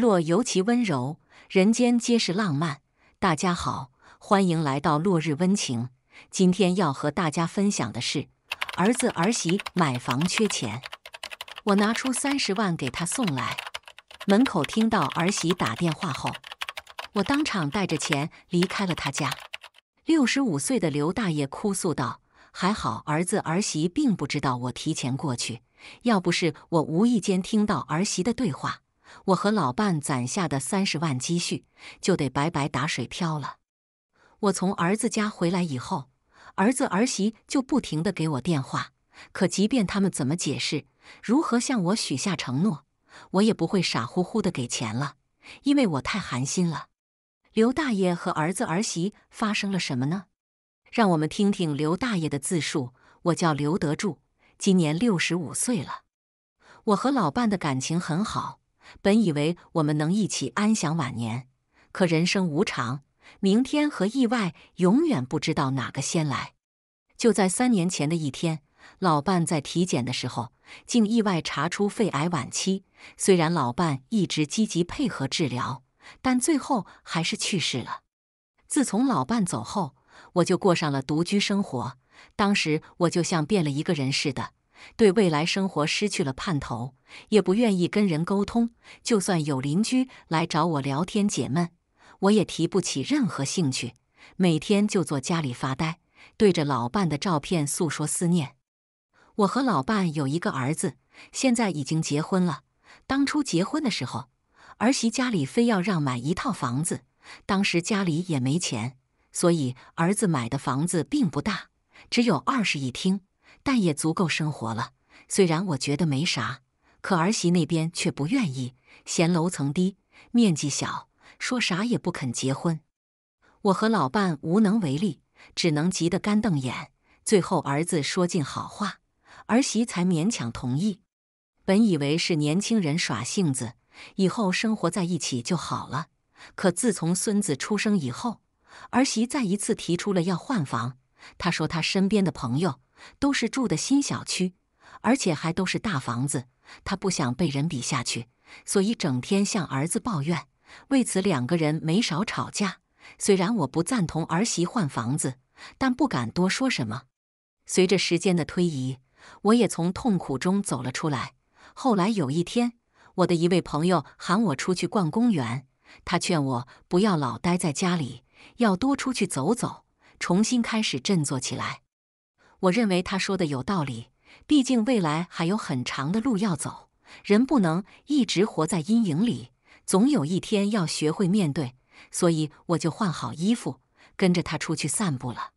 落尤其温柔，人间皆是浪漫。大家好，欢迎来到落日温情。今天要和大家分享的是，儿子儿媳买房缺钱，我拿出三十万给他送来。门口听到儿媳打电话后，我当场带着钱离开了他家。六十五岁的刘大爷哭诉道：“还好儿子儿媳并不知道我提前过去，要不是我无意间听到儿媳的对话。”我和老伴攒下的三十万积蓄就得白白打水漂了。我从儿子家回来以后，儿子儿媳就不停的给我电话，可即便他们怎么解释，如何向我许下承诺，我也不会傻乎乎的给钱了，因为我太寒心了。刘大爷和儿子儿媳发生了什么呢？让我们听听刘大爷的自述。我叫刘德柱，今年六十五岁了。我和老伴的感情很好。本以为我们能一起安享晚年，可人生无常，明天和意外永远不知道哪个先来。就在三年前的一天，老伴在体检的时候，竟意外查出肺癌晚期。虽然老伴一直积极配合治疗，但最后还是去世了。自从老伴走后，我就过上了独居生活。当时我就像变了一个人似的。对未来生活失去了盼头，也不愿意跟人沟通。就算有邻居来找我聊天解闷，我也提不起任何兴趣。每天就坐家里发呆，对着老伴的照片诉说思念。我和老伴有一个儿子，现在已经结婚了。当初结婚的时候，儿媳家里非要让买一套房子，当时家里也没钱，所以儿子买的房子并不大，只有二室一厅。但也足够生活了。虽然我觉得没啥，可儿媳那边却不愿意，嫌楼层低、面积小，说啥也不肯结婚。我和老伴无能为力，只能急得干瞪眼。最后儿子说尽好话，儿媳才勉强同意。本以为是年轻人耍性子，以后生活在一起就好了。可自从孙子出生以后，儿媳再一次提出了要换房。她说她身边的朋友。都是住的新小区，而且还都是大房子。他不想被人比下去，所以整天向儿子抱怨。为此，两个人没少吵架。虽然我不赞同儿媳换房子，但不敢多说什么。随着时间的推移，我也从痛苦中走了出来。后来有一天，我的一位朋友喊我出去逛公园，他劝我不要老待在家里，要多出去走走，重新开始振作起来。我认为他说的有道理，毕竟未来还有很长的路要走，人不能一直活在阴影里，总有一天要学会面对。所以我就换好衣服，跟着他出去散步了。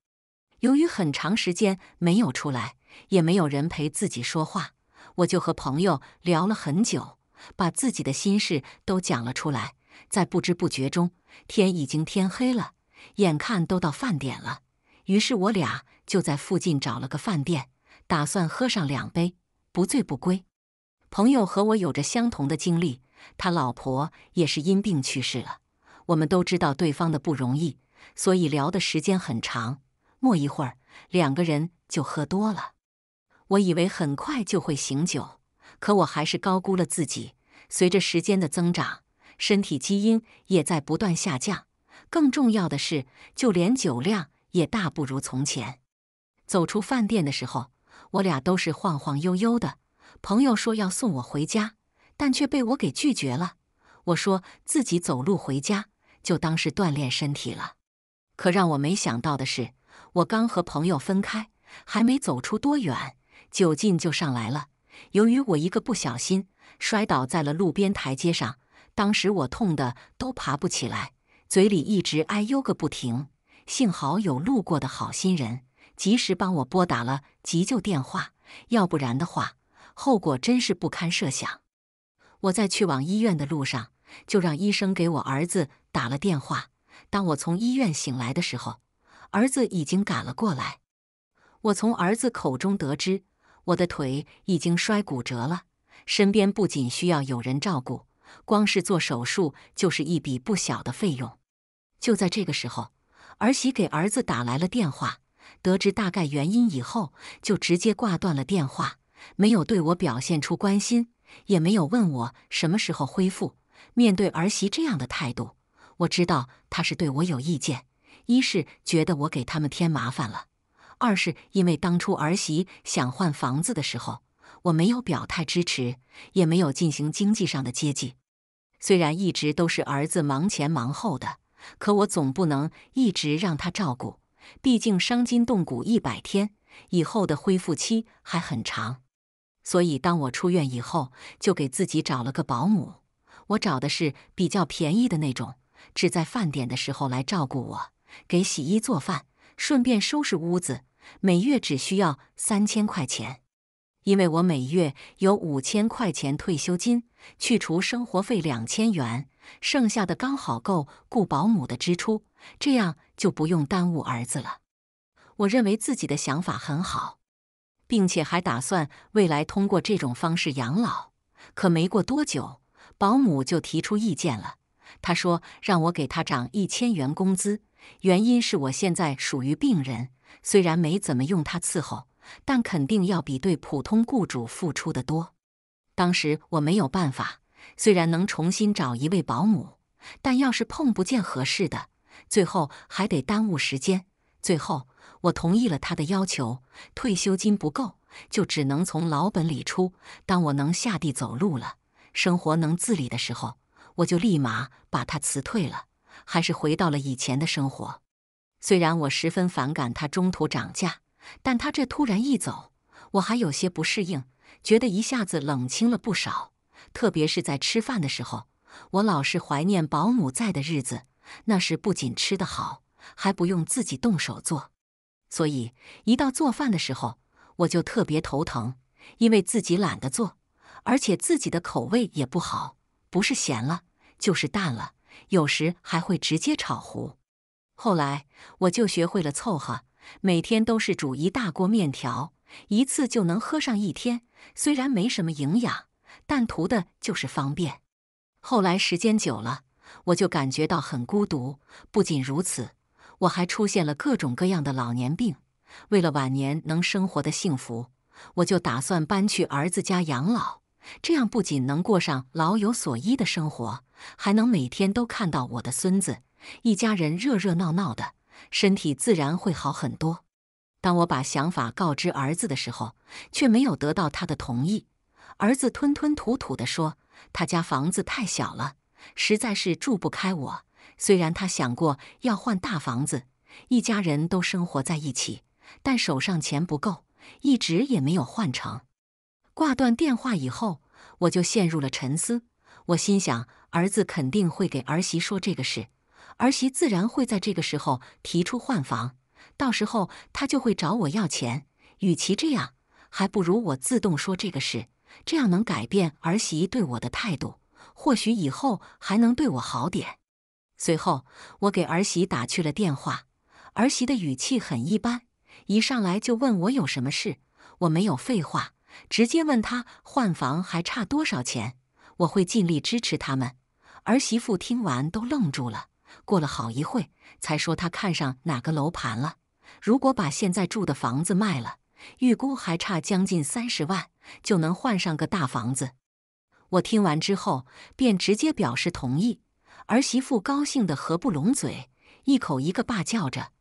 由于很长时间没有出来，也没有人陪自己说话，我就和朋友聊了很久，把自己的心事都讲了出来。在不知不觉中，天已经天黑了，眼看都到饭点了，于是我俩。就在附近找了个饭店，打算喝上两杯，不醉不归。朋友和我有着相同的经历，他老婆也是因病去世了。我们都知道对方的不容易，所以聊的时间很长。没一会儿，两个人就喝多了。我以为很快就会醒酒，可我还是高估了自己。随着时间的增长，身体基因也在不断下降。更重要的是，就连酒量也大不如从前。走出饭店的时候，我俩都是晃晃悠悠的。朋友说要送我回家，但却被我给拒绝了。我说自己走路回家，就当是锻炼身体了。可让我没想到的是，我刚和朋友分开，还没走出多远，酒劲就上来了。由于我一个不小心摔倒在了路边台阶上，当时我痛的都爬不起来，嘴里一直哎呦个不停。幸好有路过的好心人。及时帮我拨打了急救电话，要不然的话，后果真是不堪设想。我在去往医院的路上，就让医生给我儿子打了电话。当我从医院醒来的时候，儿子已经赶了过来。我从儿子口中得知，我的腿已经摔骨折了，身边不仅需要有人照顾，光是做手术就是一笔不小的费用。就在这个时候，儿媳给儿子打来了电话。得知大概原因以后，就直接挂断了电话，没有对我表现出关心，也没有问我什么时候恢复。面对儿媳这样的态度，我知道她是对我有意见：一是觉得我给他们添麻烦了；二是因为当初儿媳想换房子的时候，我没有表态支持，也没有进行经济上的接济。虽然一直都是儿子忙前忙后的，可我总不能一直让他照顾。毕竟伤筋动骨一百天，以后的恢复期还很长，所以当我出院以后，就给自己找了个保姆。我找的是比较便宜的那种，只在饭点的时候来照顾我，给洗衣做饭，顺便收拾屋子，每月只需要三千块钱。因为我每月有五千块钱退休金，去除生活费两千元，剩下的刚好够雇保姆的支出，这样。就不用耽误儿子了。我认为自己的想法很好，并且还打算未来通过这种方式养老。可没过多久，保姆就提出意见了。她说让我给她涨一千元工资，原因是我现在属于病人，虽然没怎么用她伺候，但肯定要比对普通雇主付出的多。当时我没有办法，虽然能重新找一位保姆，但要是碰不见合适的。最后还得耽误时间。最后，我同意了他的要求。退休金不够，就只能从老本里出。当我能下地走路了，生活能自理的时候，我就立马把他辞退了，还是回到了以前的生活。虽然我十分反感他中途涨价，但他这突然一走，我还有些不适应，觉得一下子冷清了不少。特别是在吃饭的时候，我老是怀念保姆在的日子。那时不仅吃得好，还不用自己动手做，所以一到做饭的时候，我就特别头疼，因为自己懒得做，而且自己的口味也不好，不是咸了就是淡了，有时还会直接炒糊。后来我就学会了凑合，每天都是煮一大锅面条，一次就能喝上一天。虽然没什么营养，但图的就是方便。后来时间久了。我就感觉到很孤独。不仅如此，我还出现了各种各样的老年病。为了晚年能生活的幸福，我就打算搬去儿子家养老。这样不仅能过上老有所依的生活，还能每天都看到我的孙子，一家人热热闹闹的，身体自然会好很多。当我把想法告知儿子的时候，却没有得到他的同意。儿子吞吞吐吐的说：“他家房子太小了。”实在是住不开我。虽然他想过要换大房子，一家人都生活在一起，但手上钱不够，一直也没有换成。挂断电话以后，我就陷入了沉思。我心想，儿子肯定会给儿媳说这个事，儿媳自然会在这个时候提出换房，到时候他就会找我要钱。与其这样，还不如我自动说这个事，这样能改变儿媳对我的态度。或许以后还能对我好点。随后，我给儿媳打去了电话，儿媳的语气很一般，一上来就问我有什么事。我没有废话，直接问她换房还差多少钱，我会尽力支持他们。儿媳妇听完都愣住了，过了好一会，才说她看上哪个楼盘了。如果把现在住的房子卖了，预估还差将近三十万，就能换上个大房子。我听完之后，便直接表示同意。儿媳妇高兴得合不拢嘴，一口一个“爸”叫着。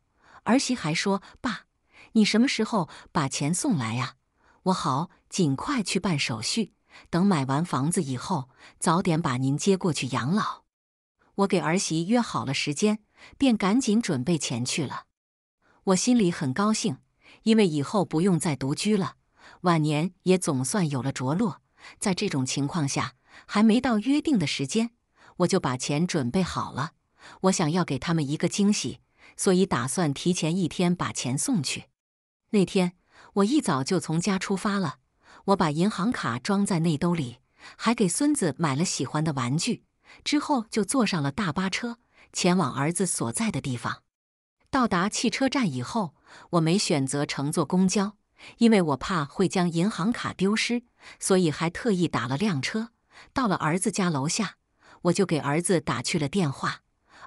儿媳还说：“爸，你什么时候把钱送来呀？我好尽快去办手续。等买完房子以后，早点把您接过去养老。”我给儿媳约好了时间，便赶紧准备钱去了。我心里很高兴，因为以后不用再独居了，晚年也总算有了着落。在这种情况下，还没到约定的时间，我就把钱准备好了。我想要给他们一个惊喜，所以打算提前一天把钱送去。那天我一早就从家出发了，我把银行卡装在内兜里，还给孙子买了喜欢的玩具，之后就坐上了大巴车，前往儿子所在的地方。到达汽车站以后，我没选择乘坐公交。因为我怕会将银行卡丢失，所以还特意打了辆车到了儿子家楼下，我就给儿子打去了电话。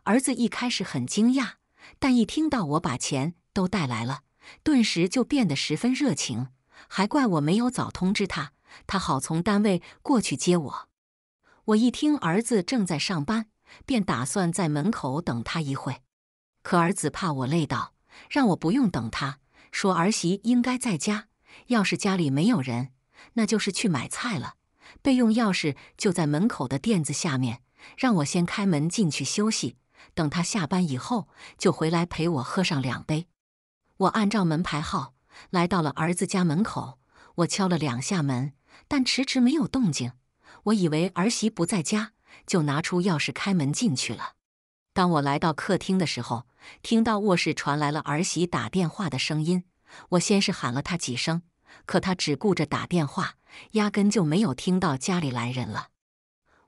儿子一开始很惊讶，但一听到我把钱都带来了，顿时就变得十分热情，还怪我没有早通知他，他好从单位过去接我。我一听儿子正在上班，便打算在门口等他一会，可儿子怕我累到，让我不用等他。说儿媳应该在家，要是家里没有人，那就是去买菜了。备用钥匙就在门口的垫子下面，让我先开门进去休息，等他下班以后就回来陪我喝上两杯。我按照门牌号来到了儿子家门口，我敲了两下门，但迟迟没有动静。我以为儿媳不在家，就拿出钥匙开门进去了。当我来到客厅的时候，听到卧室传来了儿媳打电话的声音，我先是喊了她几声，可她只顾着打电话，压根就没有听到家里来人了。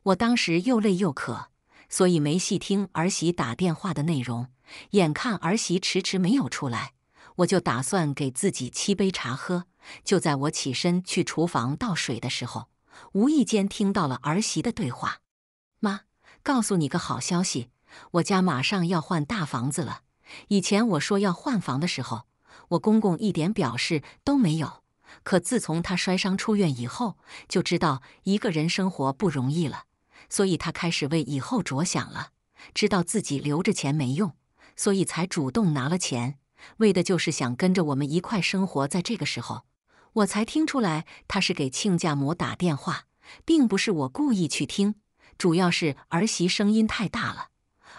我当时又累又渴，所以没细听儿媳打电话的内容。眼看儿媳迟迟没有出来，我就打算给自己沏杯茶喝。就在我起身去厨房倒水的时候，无意间听到了儿媳的对话：“妈，告诉你个好消息。”我家马上要换大房子了。以前我说要换房的时候，我公公一点表示都没有。可自从他摔伤出院以后，就知道一个人生活不容易了，所以他开始为以后着想了。知道自己留着钱没用，所以才主动拿了钱，为的就是想跟着我们一块生活。在这个时候，我才听出来他是给亲家母打电话，并不是我故意去听，主要是儿媳声音太大了。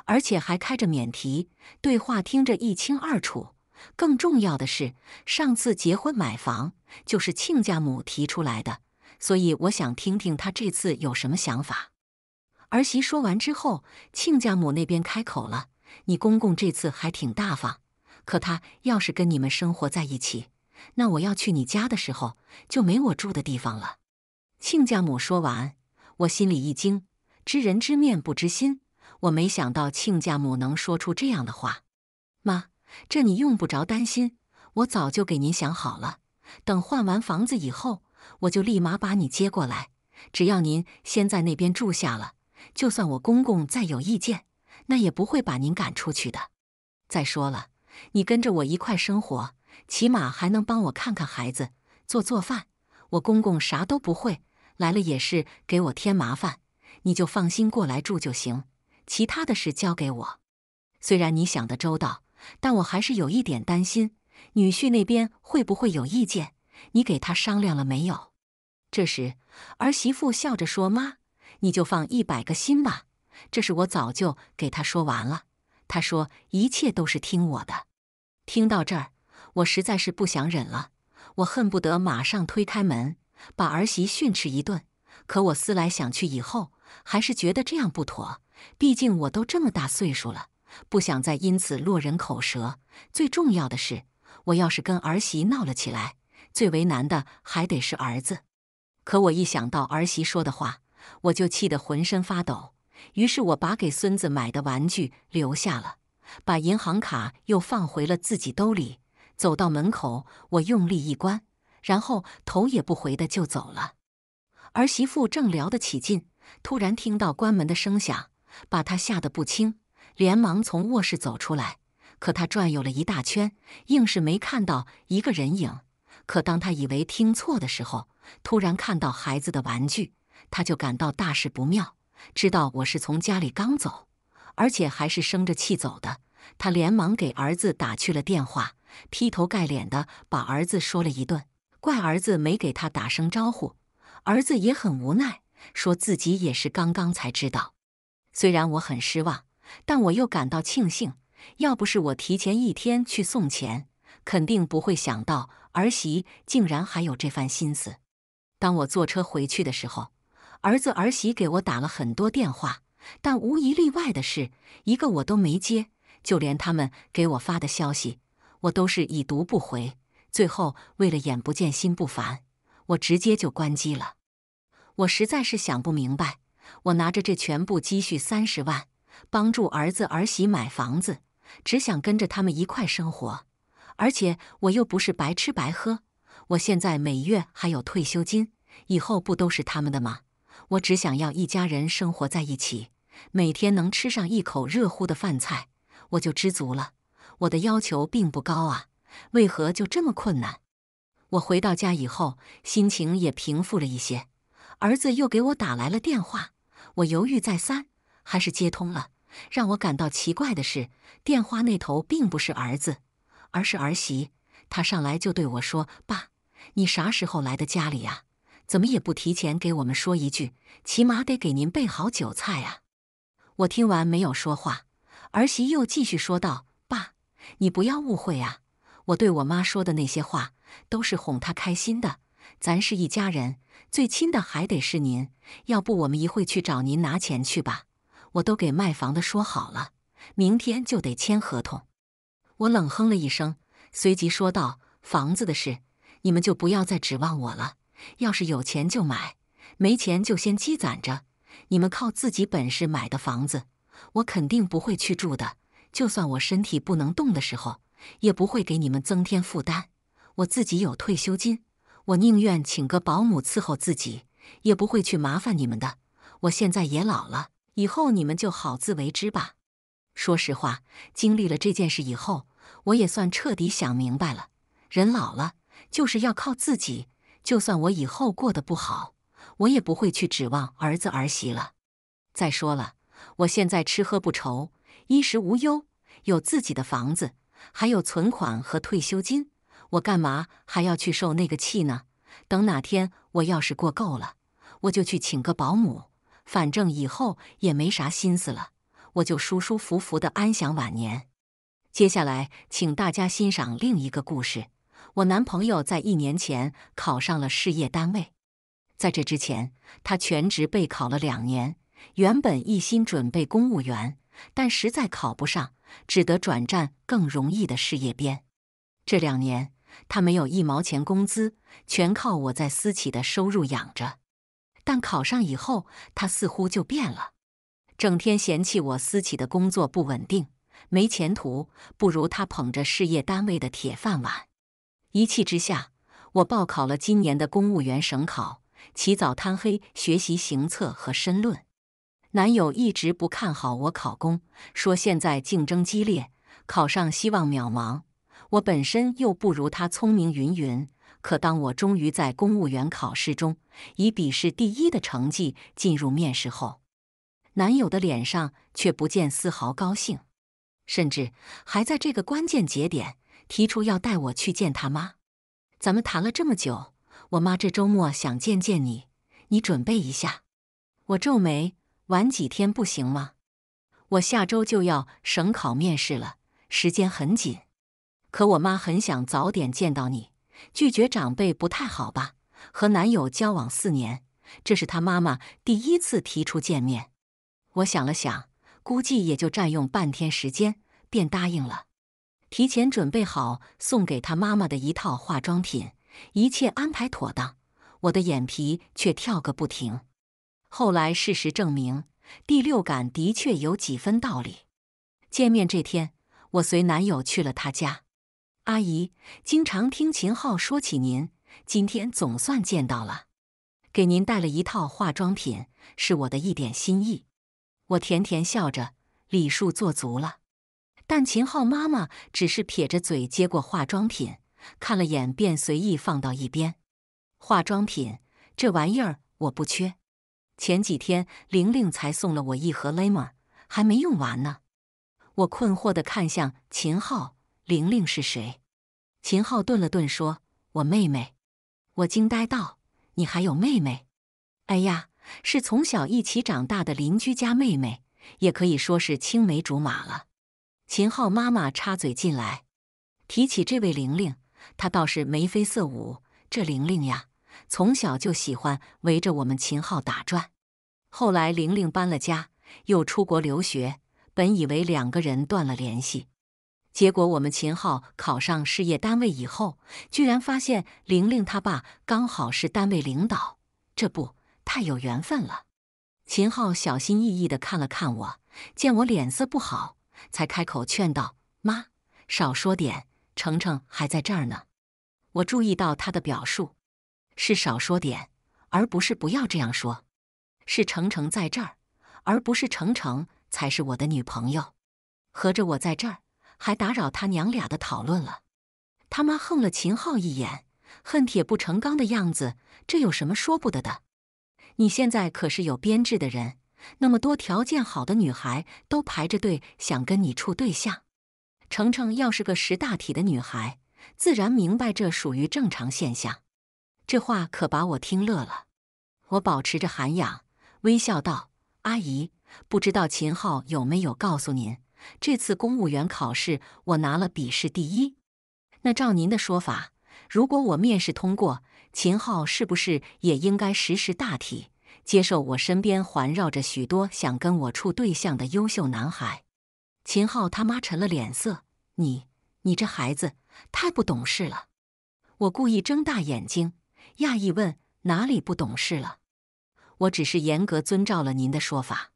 而且还开着免提，对话听着一清二楚。更重要的是，上次结婚买房就是亲家母提出来的，所以我想听听他这次有什么想法。儿媳说完之后，亲家母那边开口了：“你公公这次还挺大方，可他要是跟你们生活在一起，那我要去你家的时候就没我住的地方了。”亲家母说完，我心里一惊：“知人知面不知心。”我没想到亲家母能说出这样的话，妈，这你用不着担心，我早就给您想好了。等换完房子以后，我就立马把你接过来。只要您先在那边住下了，就算我公公再有意见，那也不会把您赶出去的。再说了，你跟着我一块生活，起码还能帮我看看孩子、做做饭。我公公啥都不会，来了也是给我添麻烦。你就放心过来住就行。其他的事交给我。虽然你想得周到，但我还是有一点担心，女婿那边会不会有意见？你给他商量了没有？这时儿媳妇笑着说：“妈，你就放一百个心吧，这是我早就给他说完了。他说一切都是听我的。”听到这儿，我实在是不想忍了，我恨不得马上推开门，把儿媳训斥一顿。可我思来想去以后，还是觉得这样不妥。毕竟我都这么大岁数了，不想再因此落人口舌。最重要的是，我要是跟儿媳闹了起来，最为难的还得是儿子。可我一想到儿媳说的话，我就气得浑身发抖。于是我把给孙子买的玩具留下了，把银行卡又放回了自己兜里，走到门口，我用力一关，然后头也不回的就走了。儿媳妇正聊得起劲，突然听到关门的声响。把他吓得不轻，连忙从卧室走出来。可他转悠了一大圈，硬是没看到一个人影。可当他以为听错的时候，突然看到孩子的玩具，他就感到大事不妙，知道我是从家里刚走，而且还是生着气走的。他连忙给儿子打去了电话，劈头盖脸的把儿子说了一顿，怪儿子没给他打声招呼。儿子也很无奈，说自己也是刚刚才知道。虽然我很失望，但我又感到庆幸。要不是我提前一天去送钱，肯定不会想到儿媳竟然还有这番心思。当我坐车回去的时候，儿子儿媳给我打了很多电话，但无一例外的是，一个我都没接，就连他们给我发的消息，我都是已读不回。最后，为了眼不见心不烦，我直接就关机了。我实在是想不明白。我拿着这全部积蓄三十万，帮助儿子儿媳买房子，只想跟着他们一块生活。而且我又不是白吃白喝，我现在每月还有退休金，以后不都是他们的吗？我只想要一家人生活在一起，每天能吃上一口热乎的饭菜，我就知足了。我的要求并不高啊，为何就这么困难？我回到家以后，心情也平复了一些。儿子又给我打来了电话。我犹豫再三，还是接通了。让我感到奇怪的是，电话那头并不是儿子，而是儿媳。她上来就对我说：“爸，你啥时候来的家里呀？怎么也不提前给我们说一句，起码得给您备好酒菜啊！”我听完没有说话，儿媳又继续说道：“爸，你不要误会啊，我对我妈说的那些话，都是哄她开心的。”咱是一家人，最亲的还得是您。要不我们一会去找您拿钱去吧？我都给卖房的说好了，明天就得签合同。我冷哼了一声，随即说道：“房子的事，你们就不要再指望我了。要是有钱就买，没钱就先积攒着。你们靠自己本事买的房子，我肯定不会去住的。就算我身体不能动的时候，也不会给你们增添负担。我自己有退休金。”我宁愿请个保姆伺候自己，也不会去麻烦你们的。我现在也老了，以后你们就好自为之吧。说实话，经历了这件事以后，我也算彻底想明白了。人老了就是要靠自己，就算我以后过得不好，我也不会去指望儿子儿媳了。再说了，我现在吃喝不愁，衣食无忧，有自己的房子，还有存款和退休金。我干嘛还要去受那个气呢？等哪天我要是过够了，我就去请个保姆，反正以后也没啥心思了，我就舒舒服服的安享晚年。接下来，请大家欣赏另一个故事。我男朋友在一年前考上了事业单位，在这之前，他全职备考了两年，原本一心准备公务员，但实在考不上，只得转战更容易的事业编。这两年。他没有一毛钱工资，全靠我在私企的收入养着。但考上以后，他似乎就变了，整天嫌弃我私企的工作不稳定、没前途，不如他捧着事业单位的铁饭碗。一气之下，我报考了今年的公务员省考，起早贪黑学习行测和申论。男友一直不看好我考公，说现在竞争激烈，考上希望渺茫。我本身又不如他聪明，云云。可当我终于在公务员考试中以笔试第一的成绩进入面试后，男友的脸上却不见丝毫高兴，甚至还在这个关键节点提出要带我去见他妈。咱们谈了这么久，我妈这周末想见见你，你准备一下。我皱眉，晚几天不行吗？我下周就要省考面试了，时间很紧。可我妈很想早点见到你，拒绝长辈不太好吧？和男友交往四年，这是她妈妈第一次提出见面。我想了想，估计也就占用半天时间，便答应了。提前准备好送给她妈妈的一套化妆品，一切安排妥当，我的眼皮却跳个不停。后来事实证明，第六感的确有几分道理。见面这天，我随男友去了他家。阿姨经常听秦昊说起您，今天总算见到了，给您带了一套化妆品，是我的一点心意。我甜甜笑着，礼数做足了。但秦昊妈妈只是撇着嘴接过化妆品，看了眼便随意放到一边。化妆品这玩意儿我不缺，前几天玲玲才送了我一盒 lemon，还没用完呢。我困惑地看向秦昊，玲玲是谁？秦昊顿了顿，说：“我妹妹。”我惊呆道：“你还有妹妹？”哎呀，是从小一起长大的邻居家妹妹，也可以说是青梅竹马了。秦昊妈妈插嘴进来，提起这位玲玲，她倒是眉飞色舞：“这玲玲呀，从小就喜欢围着我们秦昊打转。后来玲玲搬了家，又出国留学，本以为两个人断了联系。”结果我们秦昊考上事业单位以后，居然发现玲玲她爸刚好是单位领导，这不太有缘分了。秦昊小心翼翼的看了看我，见我脸色不好，才开口劝道：“妈，少说点。程程还在这儿呢。”我注意到他的表述是“少说点”，而不是“不要这样说”，是“程程在这儿”，而不是“程程才是我的女朋友”。合着我在这儿。还打扰他娘俩的讨论了，他妈横了秦昊一眼，恨铁不成钢的样子。这有什么说不得的？你现在可是有编制的人，那么多条件好的女孩都排着队想跟你处对象。程程要是个识大体的女孩，自然明白这属于正常现象。这话可把我听乐了，我保持着涵养，微笑道：“阿姨，不知道秦昊有没有告诉您？”这次公务员考试，我拿了笔试第一。那照您的说法，如果我面试通过，秦昊是不是也应该识时大体，接受我身边环绕着许多想跟我处对象的优秀男孩？秦昊他妈沉了脸色：“你，你这孩子太不懂事了。”我故意睁大眼睛，讶异问：“哪里不懂事了？我只是严格遵照了您的说法。”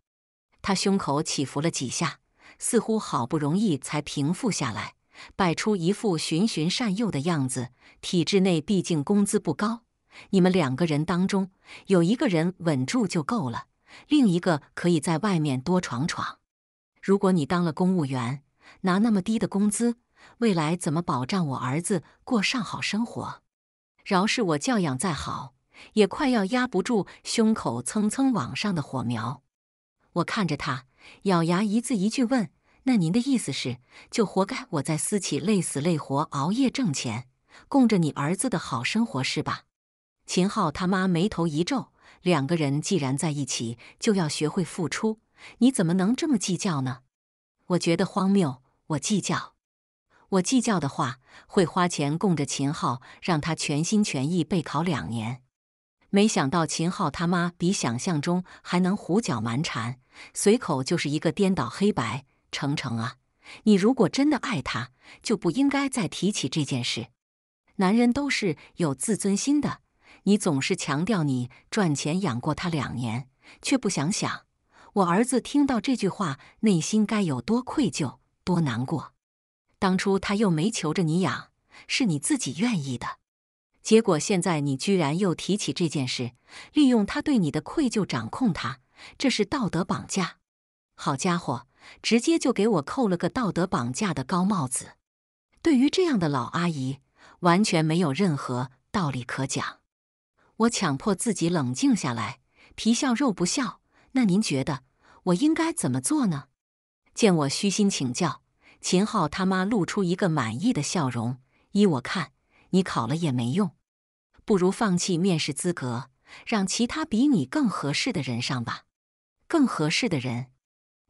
他胸口起伏了几下。似乎好不容易才平复下来，摆出一副循循善诱的样子。体制内毕竟工资不高，你们两个人当中有一个人稳住就够了，另一个可以在外面多闯闯。如果你当了公务员，拿那么低的工资，未来怎么保障我儿子过上好生活？饶是我教养再好，也快要压不住胸口蹭蹭往上的火苗。我看着他。咬牙，一字一句问：“那您的意思是，就活该我在私企累死累活熬夜挣钱，供着你儿子的好生活是吧？”秦昊他妈眉头一皱：“两个人既然在一起，就要学会付出。你怎么能这么计较呢？我觉得荒谬。我计较，我计较的话，会花钱供着秦昊，让他全心全意备考两年。”没想到秦昊他妈比想象中还能胡搅蛮缠，随口就是一个颠倒黑白。程程啊，你如果真的爱他，就不应该再提起这件事。男人都是有自尊心的，你总是强调你赚钱养过他两年，却不想想，我儿子听到这句话，内心该有多愧疚、多难过。当初他又没求着你养，是你自己愿意的。结果现在你居然又提起这件事，利用他对你的愧疚掌控他，这是道德绑架！好家伙，直接就给我扣了个道德绑架的高帽子。对于这样的老阿姨，完全没有任何道理可讲。我强迫自己冷静下来，皮笑肉不笑。那您觉得我应该怎么做呢？见我虚心请教，秦昊他妈露出一个满意的笑容。依我看。你考了也没用，不如放弃面试资格，让其他比你更合适的人上吧。更合适的人，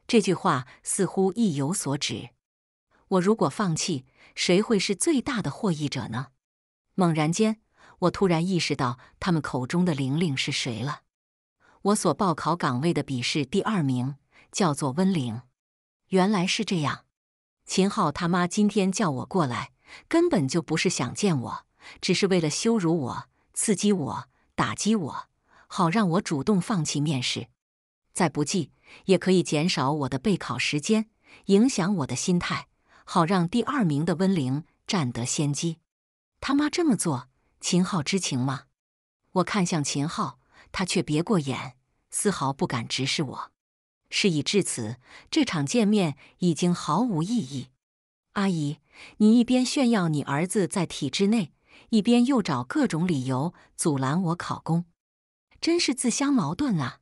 这句话似乎意有所指。我如果放弃，谁会是最大的获益者呢？猛然间，我突然意识到他们口中的玲玲是谁了。我所报考岗位的笔试第二名叫做温玲，原来是这样。秦昊他妈今天叫我过来。根本就不是想见我，只是为了羞辱我、刺激我、打击我，好让我主动放弃面试；再不济，也可以减少我的备考时间，影响我的心态，好让第二名的温凌占得先机。他妈这么做，秦昊知情吗？我看向秦昊，他却别过眼，丝毫不敢直视我。事已至此，这场见面已经毫无意义。阿姨，你一边炫耀你儿子在体制内，一边又找各种理由阻拦我考公，真是自相矛盾啊！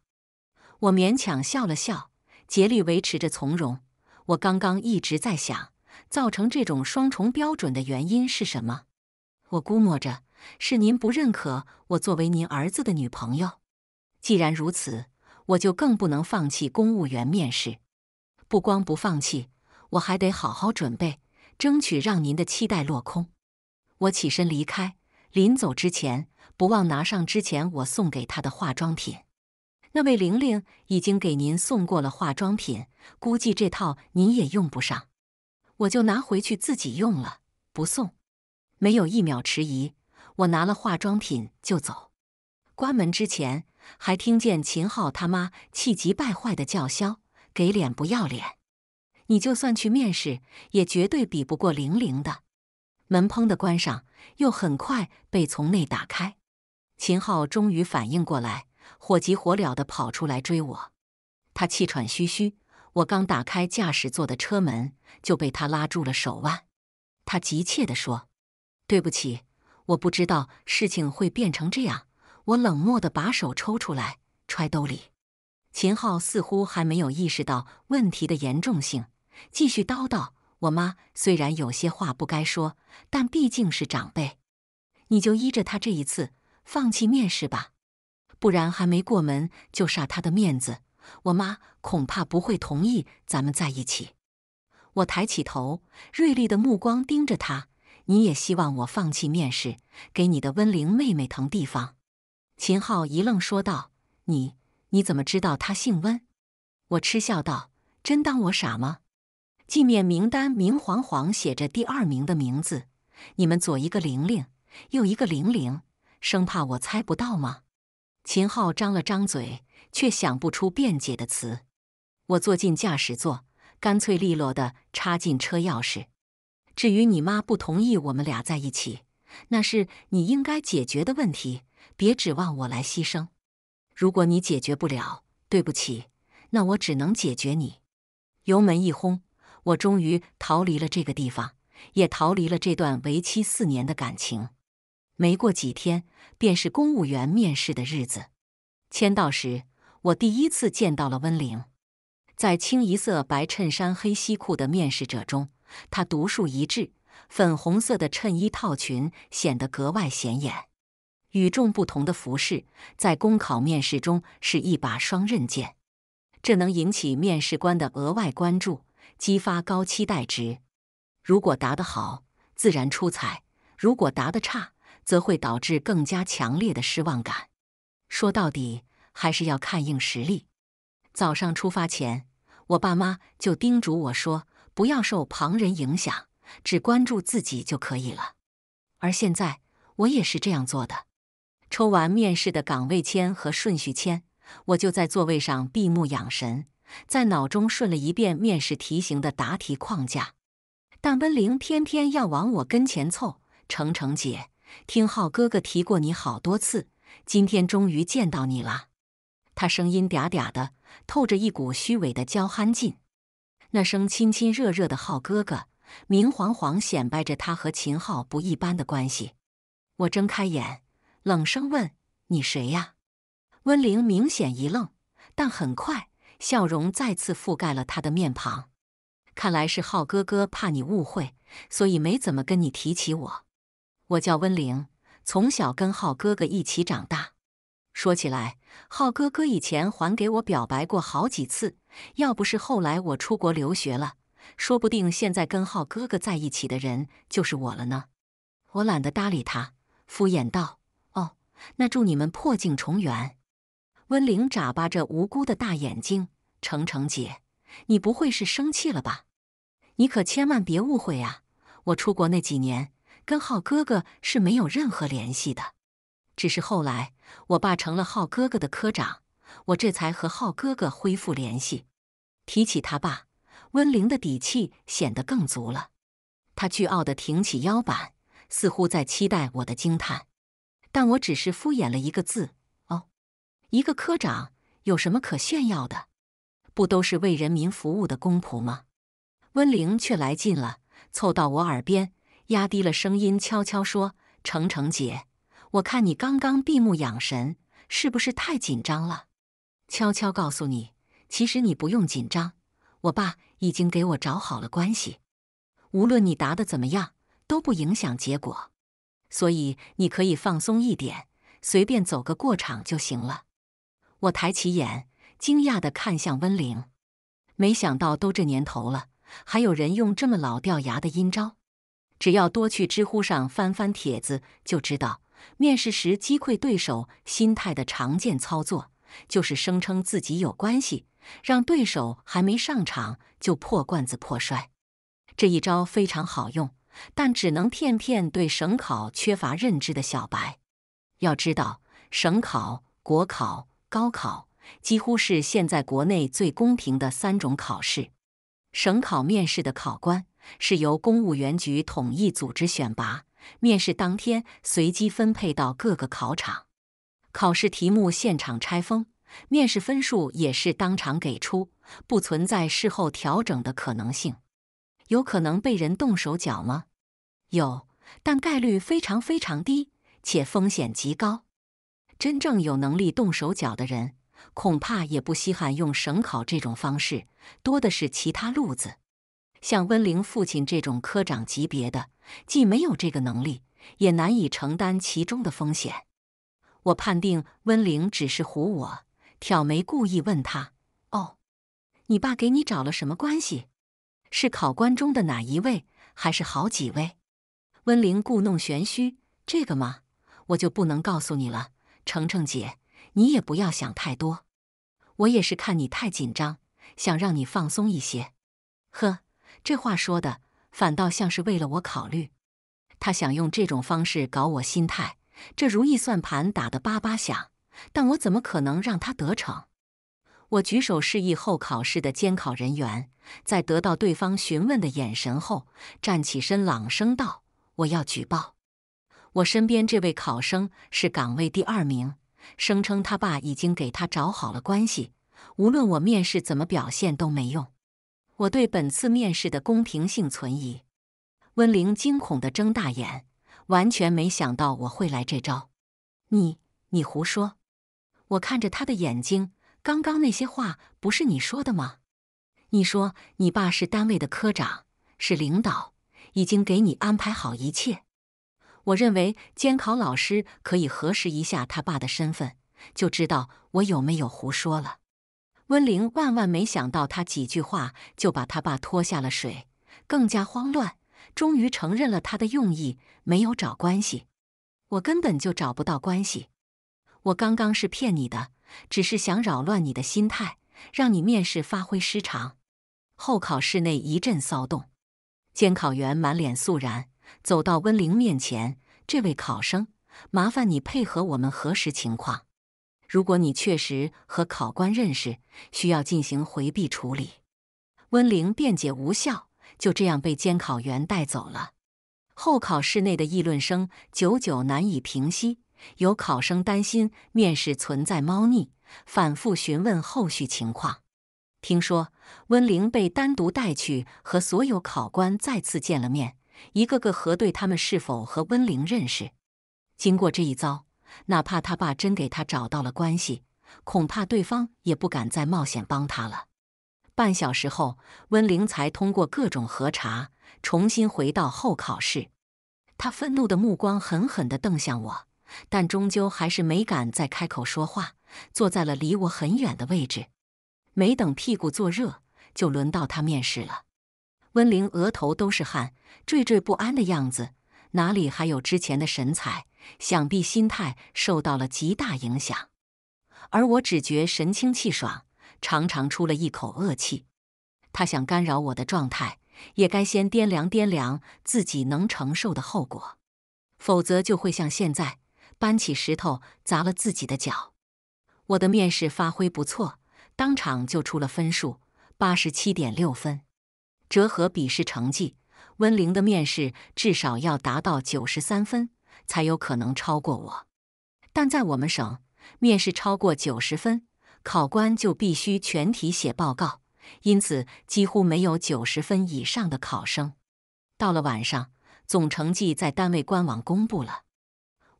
我勉强笑了笑，竭力维持着从容。我刚刚一直在想，造成这种双重标准的原因是什么？我估摸着是您不认可我作为您儿子的女朋友。既然如此，我就更不能放弃公务员面试。不光不放弃，我还得好好准备。争取让您的期待落空。我起身离开，临走之前不忘拿上之前我送给他的化妆品。那位玲玲已经给您送过了化妆品，估计这套您也用不上，我就拿回去自己用了，不送。没有一秒迟疑，我拿了化妆品就走。关门之前还听见秦昊他妈气急败坏的叫嚣：“给脸不要脸！”你就算去面试，也绝对比不过零零的。门砰的关上，又很快被从内打开。秦昊终于反应过来，火急火燎地跑出来追我。他气喘吁吁，我刚打开驾驶座的车门，就被他拉住了手腕。他急切地说：“对不起，我不知道事情会变成这样。”我冷漠地把手抽出来，揣兜里。秦昊似乎还没有意识到问题的严重性。继续叨叨，我妈虽然有些话不该说，但毕竟是长辈，你就依着她这一次放弃面试吧，不然还没过门就煞她的面子，我妈恐怕不会同意咱们在一起。我抬起头，锐利的目光盯着他。你也希望我放弃面试，给你的温灵妹妹腾地方？秦昊一愣，说道：“你你怎么知道她姓温？”我嗤笑道：“真当我傻吗？”纪念名单明晃晃写着第二名的名字，你们左一个玲玲，右一个玲玲，生怕我猜不到吗？秦昊张了张嘴，却想不出辩解的词。我坐进驾驶座，干脆利落地插进车钥匙。至于你妈不同意我们俩在一起，那是你应该解决的问题，别指望我来牺牲。如果你解决不了，对不起，那我只能解决你。油门一轰。我终于逃离了这个地方，也逃离了这段为期四年的感情。没过几天，便是公务员面试的日子。签到时，我第一次见到了温玲。在清一色白衬衫、黑西裤的面试者中，她独树一帜，粉红色的衬衣套裙显得格外显眼。与众不同的服饰在公考面试中是一把双刃剑，这能引起面试官的额外关注。激发高期待值，如果答得好，自然出彩；如果答得差，则会导致更加强烈的失望感。说到底，还是要看硬实力。早上出发前，我爸妈就叮嘱我说，不要受旁人影响，只关注自己就可以了。而现在，我也是这样做的。抽完面试的岗位签和顺序签，我就在座位上闭目养神。在脑中顺了一遍面试题型的答题框架，但温凌偏偏要往我跟前凑。程程姐，听浩哥哥提过你好多次，今天终于见到你了。他声音嗲嗲的，透着一股虚伪的娇憨劲。那声亲亲热热的“浩哥哥”，明晃晃显摆着他和秦昊不一般的关系。我睁开眼，冷声问：“你谁呀？”温凌明显一愣，但很快。笑容再次覆盖了他的面庞，看来是浩哥哥怕你误会，所以没怎么跟你提起我。我叫温玲，从小跟浩哥哥一起长大。说起来，浩哥哥以前还给我表白过好几次，要不是后来我出国留学了，说不定现在跟浩哥哥在一起的人就是我了呢。我懒得搭理他，敷衍道：“哦，那祝你们破镜重圆。”温玲眨巴着无辜的大眼睛。程成姐，你不会是生气了吧？你可千万别误会啊！我出国那几年，跟浩哥哥是没有任何联系的。只是后来，我爸成了浩哥哥的科长，我这才和浩哥哥恢复联系。提起他爸，温玲的底气显得更足了。他倨傲的挺起腰板，似乎在期待我的惊叹。但我只是敷衍了一个字：“哦。”一个科长有什么可炫耀的？不都是为人民服务的公仆吗？温玲却来劲了，凑到我耳边，压低了声音，悄悄说：“程程姐，我看你刚刚闭目养神，是不是太紧张了？悄悄告诉你，其实你不用紧张，我爸已经给我找好了关系，无论你答的怎么样，都不影响结果。所以你可以放松一点，随便走个过场就行了。”我抬起眼。惊讶地看向温凌，没想到都这年头了，还有人用这么老掉牙的阴招。只要多去知乎上翻翻帖子，就知道面试时击溃对手心态的常见操作，就是声称自己有关系，让对手还没上场就破罐子破摔。这一招非常好用，但只能骗骗对省考缺乏认知的小白。要知道，省考、国考、高考。几乎是现在国内最公平的三种考试，省考面试的考官是由公务员局统一组织选拔，面试当天随机分配到各个考场，考试题目现场拆封，面试分数也是当场给出，不存在事后调整的可能性。有可能被人动手脚吗？有，但概率非常非常低，且风险极高。真正有能力动手脚的人。恐怕也不稀罕用省考这种方式，多的是其他路子。像温凌父亲这种科长级别的，既没有这个能力，也难以承担其中的风险。我判定温凌只是唬我，挑眉故意问他：“哦，你爸给你找了什么关系？是考官中的哪一位，还是好几位？”温凌故弄玄虚：“这个嘛，我就不能告诉你了，程程姐。”你也不要想太多，我也是看你太紧张，想让你放松一些。呵，这话说的反倒像是为了我考虑。他想用这种方式搞我心态，这如意算盘打得叭叭响，但我怎么可能让他得逞？我举手示意后考试的监考人员，在得到对方询问的眼神后，站起身朗声道：“我要举报，我身边这位考生是岗位第二名。”声称他爸已经给他找好了关系，无论我面试怎么表现都没用。我对本次面试的公平性存疑。温灵惊恐地睁大眼，完全没想到我会来这招。你你胡说！我看着他的眼睛，刚刚那些话不是你说的吗？你说你爸是单位的科长，是领导，已经给你安排好一切。我认为监考老师可以核实一下他爸的身份，就知道我有没有胡说了。温凌万万没想到，他几句话就把他爸拖下了水，更加慌乱。终于承认了他的用意，没有找关系，我根本就找不到关系。我刚刚是骗你的，只是想扰乱你的心态，让你面试发挥失常。候考室内一阵骚动，监考员满脸肃然。走到温凌面前，这位考生，麻烦你配合我们核实情况。如果你确实和考官认识，需要进行回避处理。温凌辩解无效，就这样被监考员带走了。候考室内的议论声久久难以平息，有考生担心面试存在猫腻，反复询问后续情况。听说温凌被单独带去和所有考官再次见了面。一个个核对他们是否和温凌认识。经过这一遭，哪怕他爸真给他找到了关系，恐怕对方也不敢再冒险帮他了。半小时后，温凌才通过各种核查，重新回到候考室。他愤怒的目光狠狠地瞪向我，但终究还是没敢再开口说话，坐在了离我很远的位置。没等屁股坐热，就轮到他面试了。温凌额头都是汗，惴惴不安的样子，哪里还有之前的神采？想必心态受到了极大影响。而我只觉神清气爽，长长出了一口恶气。他想干扰我的状态，也该先掂量掂量自己能承受的后果，否则就会像现在，搬起石头砸了自己的脚。我的面试发挥不错，当场就出了分数，八十七点六分。折合笔试成绩，温凌的面试至少要达到九十三分，才有可能超过我。但在我们省，面试超过九十分，考官就必须全体写报告，因此几乎没有九十分以上的考生。到了晚上，总成绩在单位官网公布了，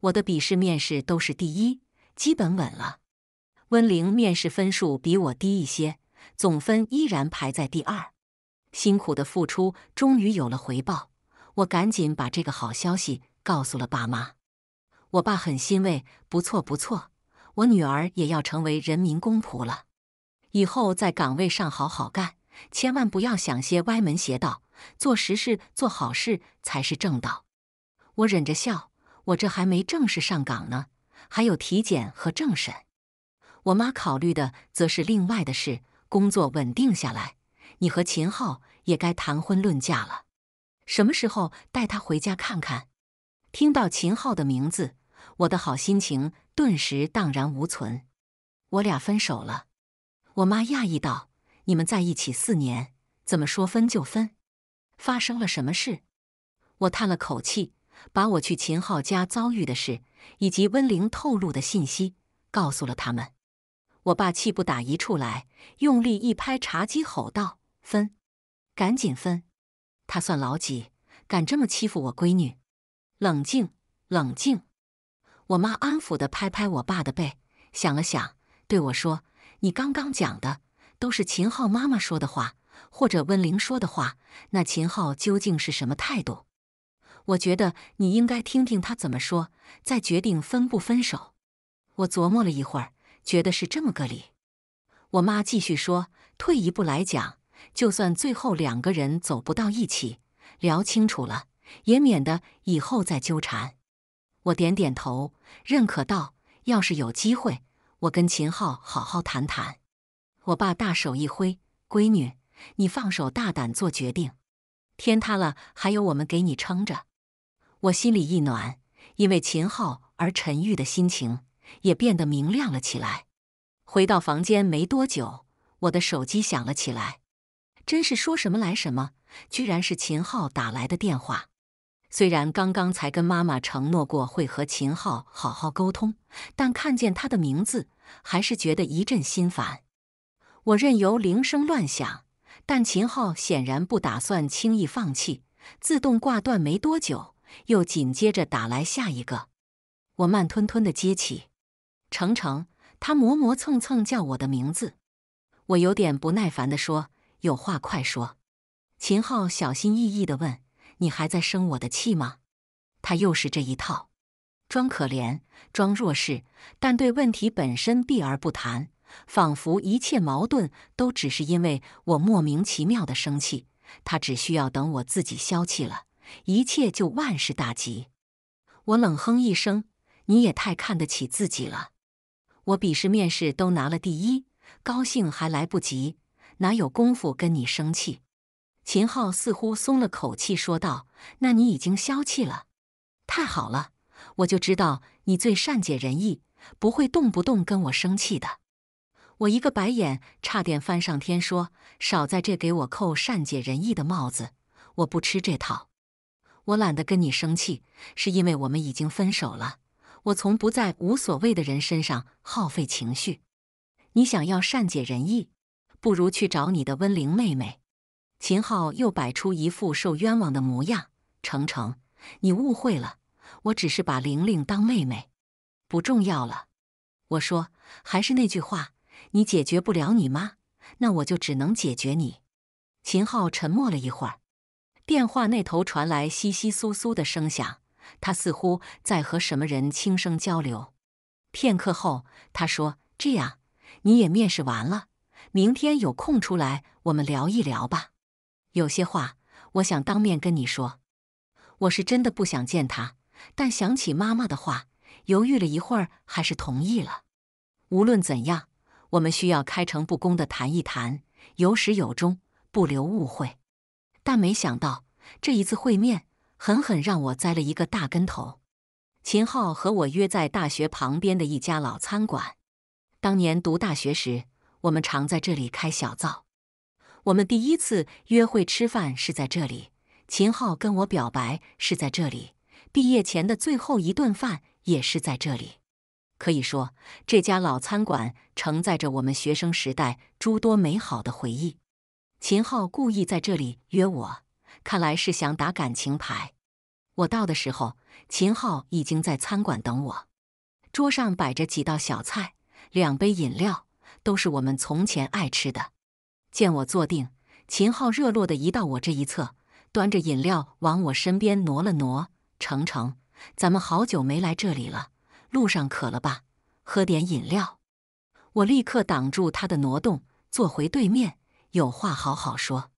我的笔试、面试都是第一，基本稳了。温玲面试分数比我低一些，总分依然排在第二。辛苦的付出终于有了回报，我赶紧把这个好消息告诉了爸妈。我爸很欣慰，不错不错，我女儿也要成为人民公仆了。以后在岗位上好好干，千万不要想些歪门邪道，做实事、做好事才是正道。我忍着笑，我这还没正式上岗呢，还有体检和政审。我妈考虑的则是另外的事，工作稳定下来。你和秦昊也该谈婚论嫁了，什么时候带他回家看看？听到秦昊的名字，我的好心情顿时荡然无存。我俩分手了。我妈讶异道：“你们在一起四年，怎么说分就分？发生了什么事？”我叹了口气，把我去秦昊家遭遇的事，以及温玲透露的信息告诉了他们。我爸气不打一处来，用力一拍茶几，吼道。分，赶紧分！他算老几，敢这么欺负我闺女？冷静，冷静！我妈安抚的拍拍我爸的背，想了想，对我说：“你刚刚讲的都是秦昊妈妈说的话，或者温玲说的话，那秦昊究竟是什么态度？我觉得你应该听听他怎么说，再决定分不分手。”我琢磨了一会儿，觉得是这么个理。我妈继续说：“退一步来讲。”就算最后两个人走不到一起，聊清楚了，也免得以后再纠缠。我点点头，认可道：“要是有机会，我跟秦昊好好谈谈。”我爸大手一挥：“闺女，你放手大胆做决定，天塌了还有我们给你撑着。”我心里一暖，因为秦昊而沉郁的心情也变得明亮了起来。回到房间没多久，我的手机响了起来。真是说什么来什么，居然是秦昊打来的电话。虽然刚刚才跟妈妈承诺过会和秦昊好好沟通，但看见他的名字，还是觉得一阵心烦。我任由铃声乱响，但秦昊显然不打算轻易放弃，自动挂断没多久，又紧接着打来下一个。我慢吞吞的接起，程程，他磨磨蹭蹭叫我的名字，我有点不耐烦的说。有话快说，秦昊小心翼翼地问：“你还在生我的气吗？”他又是这一套，装可怜，装弱势，但对问题本身避而不谈，仿佛一切矛盾都只是因为我莫名其妙的生气。他只需要等我自己消气了，一切就万事大吉。我冷哼一声：“你也太看得起自己了。”我笔试、面试都拿了第一，高兴还来不及。哪有功夫跟你生气？秦昊似乎松了口气，说道：“那你已经消气了，太好了！我就知道你最善解人意，不会动不动跟我生气的。”我一个白眼，差点翻上天，说：“少在这给我扣善解人意的帽子，我不吃这套。我懒得跟你生气，是因为我们已经分手了。我从不在无所谓的人身上耗费情绪。你想要善解人意？”不如去找你的温灵妹妹。秦昊又摆出一副受冤枉的模样。程程，你误会了，我只是把玲玲当妹妹，不重要了。我说，还是那句话，你解决不了你妈，那我就只能解决你。秦昊沉默了一会儿，电话那头传来窸窸窣窣的声响，他似乎在和什么人轻声交流。片刻后，他说：“这样，你也面试完了。”明天有空出来，我们聊一聊吧。有些话我想当面跟你说。我是真的不想见他，但想起妈妈的话，犹豫了一会儿，还是同意了。无论怎样，我们需要开诚布公的谈一谈，有始有终，不留误会。但没想到这一次会面，狠狠让我栽了一个大跟头。秦昊和我约在大学旁边的一家老餐馆。当年读大学时。我们常在这里开小灶。我们第一次约会吃饭是在这里，秦昊跟我表白是在这里，毕业前的最后一顿饭也是在这里。可以说，这家老餐馆承载着我们学生时代诸多美好的回忆。秦昊故意在这里约我，看来是想打感情牌。我到的时候，秦昊已经在餐馆等我，桌上摆着几道小菜，两杯饮料。都是我们从前爱吃的。见我坐定，秦昊热络地移到我这一侧，端着饮料往我身边挪了挪。程成，咱们好久没来这里了，路上渴了吧？喝点饮料。我立刻挡住他的挪动，坐回对面，有话好好说。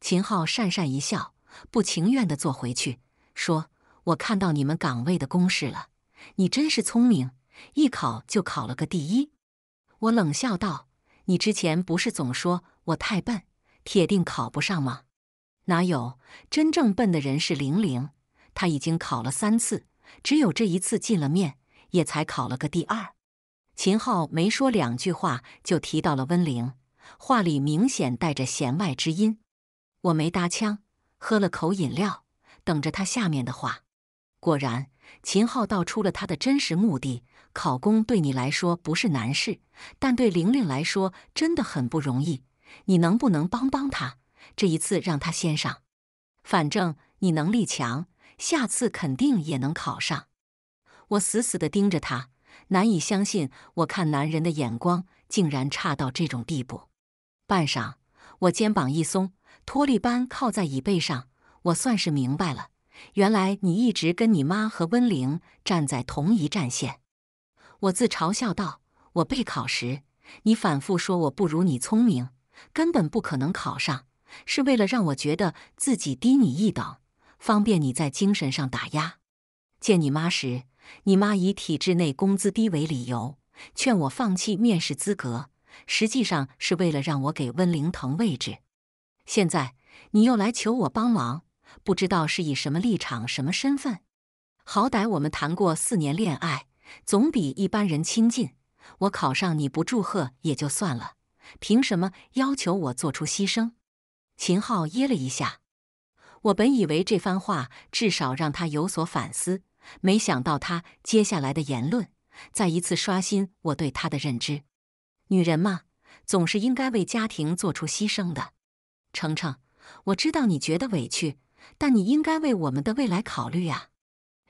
秦昊讪讪一笑，不情愿地坐回去，说：“我看到你们岗位的公示了，你真是聪明，一考就考了个第一。”我冷笑道：“你之前不是总说我太笨，铁定考不上吗？哪有真正笨的人是玲玲，她已经考了三次，只有这一次进了面，也才考了个第二。”秦昊没说两句话就提到了温玲，话里明显带着弦外之音。我没搭腔，喝了口饮料，等着他下面的话。果然。秦昊道出了他的真实目的：考公对你来说不是难事，但对玲玲来说真的很不容易。你能不能帮帮他？这一次让他先上，反正你能力强，下次肯定也能考上。我死死的盯着他，难以相信，我看男人的眼光竟然差到这种地步。半晌，我肩膀一松，脱力般靠在椅背上，我算是明白了。原来你一直跟你妈和温玲站在同一战线，我自嘲笑道：“我备考时，你反复说我不如你聪明，根本不可能考上，是为了让我觉得自己低你一等，方便你在精神上打压。见你妈时，你妈以体制内工资低为理由，劝我放弃面试资格，实际上是为了让我给温玲腾位置。现在你又来求我帮忙。”不知道是以什么立场、什么身份，好歹我们谈过四年恋爱，总比一般人亲近。我考上你不祝贺也就算了，凭什么要求我做出牺牲？秦昊噎了一下。我本以为这番话至少让他有所反思，没想到他接下来的言论再一次刷新我对他的认知。女人嘛，总是应该为家庭做出牺牲的。程程，我知道你觉得委屈。但你应该为我们的未来考虑呀。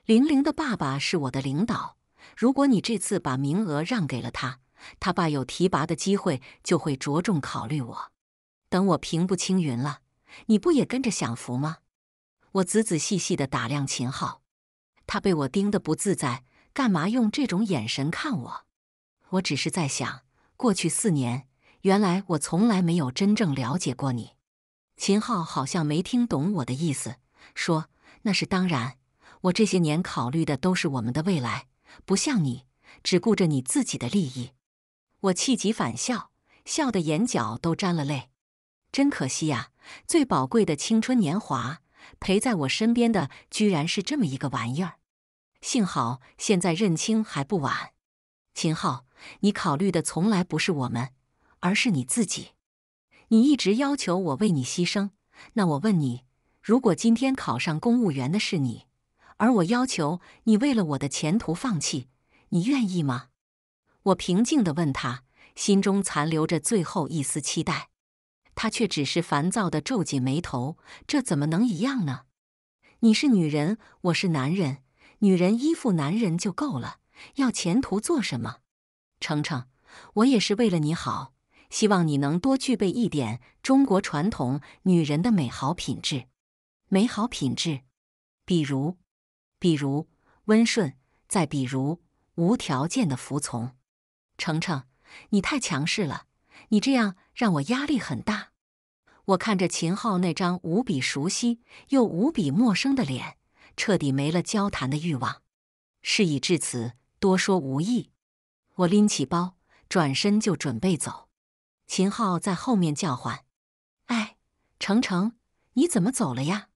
玲玲的爸爸是我的领导，如果你这次把名额让给了他，他爸有提拔的机会就会着重考虑我。等我平步青云了，你不也跟着享福吗？我仔仔细细的打量秦昊，他被我盯得不自在，干嘛用这种眼神看我？我只是在想，过去四年，原来我从来没有真正了解过你。秦昊好像没听懂我的意思，说：“那是当然，我这些年考虑的都是我们的未来，不像你，只顾着你自己的利益。”我气急反笑，笑得眼角都沾了泪，真可惜呀！最宝贵的青春年华，陪在我身边的居然是这么一个玩意儿。幸好现在认清还不晚。秦昊，你考虑的从来不是我们，而是你自己。你一直要求我为你牺牲，那我问你，如果今天考上公务员的是你，而我要求你为了我的前途放弃，你愿意吗？我平静地问他，心中残留着最后一丝期待，他却只是烦躁地皱紧眉头。这怎么能一样呢？你是女人，我是男人，女人依附男人就够了，要前途做什么？程程，我也是为了你好。希望你能多具备一点中国传统女人的美好品质，美好品质，比如，比如温顺，再比如无条件的服从。程程，你太强势了，你这样让我压力很大。我看着秦昊那张无比熟悉又无比陌生的脸，彻底没了交谈的欲望。事已至此，多说无益。我拎起包，转身就准备走。秦昊在后面叫唤：“哎，程程，你怎么走了呀？”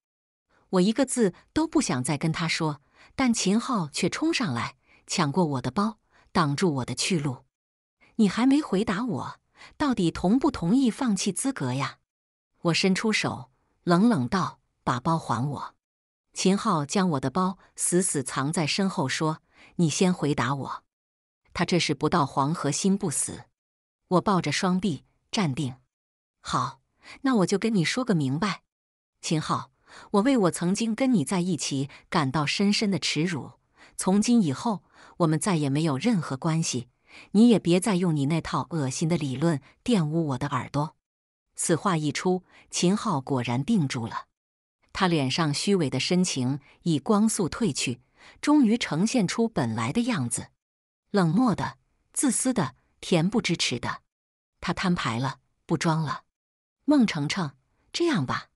我一个字都不想再跟他说，但秦昊却冲上来抢过我的包，挡住我的去路。“你还没回答我，到底同不同意放弃资格呀？”我伸出手，冷冷道：“把包还我。”秦昊将我的包死死藏在身后，说：“你先回答我。”他这是不到黄河心不死。我抱着双臂站定。好，那我就跟你说个明白，秦昊，我为我曾经跟你在一起感到深深的耻辱。从今以后，我们再也没有任何关系。你也别再用你那套恶心的理论玷污我的耳朵。此话一出，秦昊果然定住了，他脸上虚伪的深情以光速褪去，终于呈现出本来的样子，冷漠的、自私的。恬不知耻的，他摊牌了，不装了。孟丞丞，这样吧，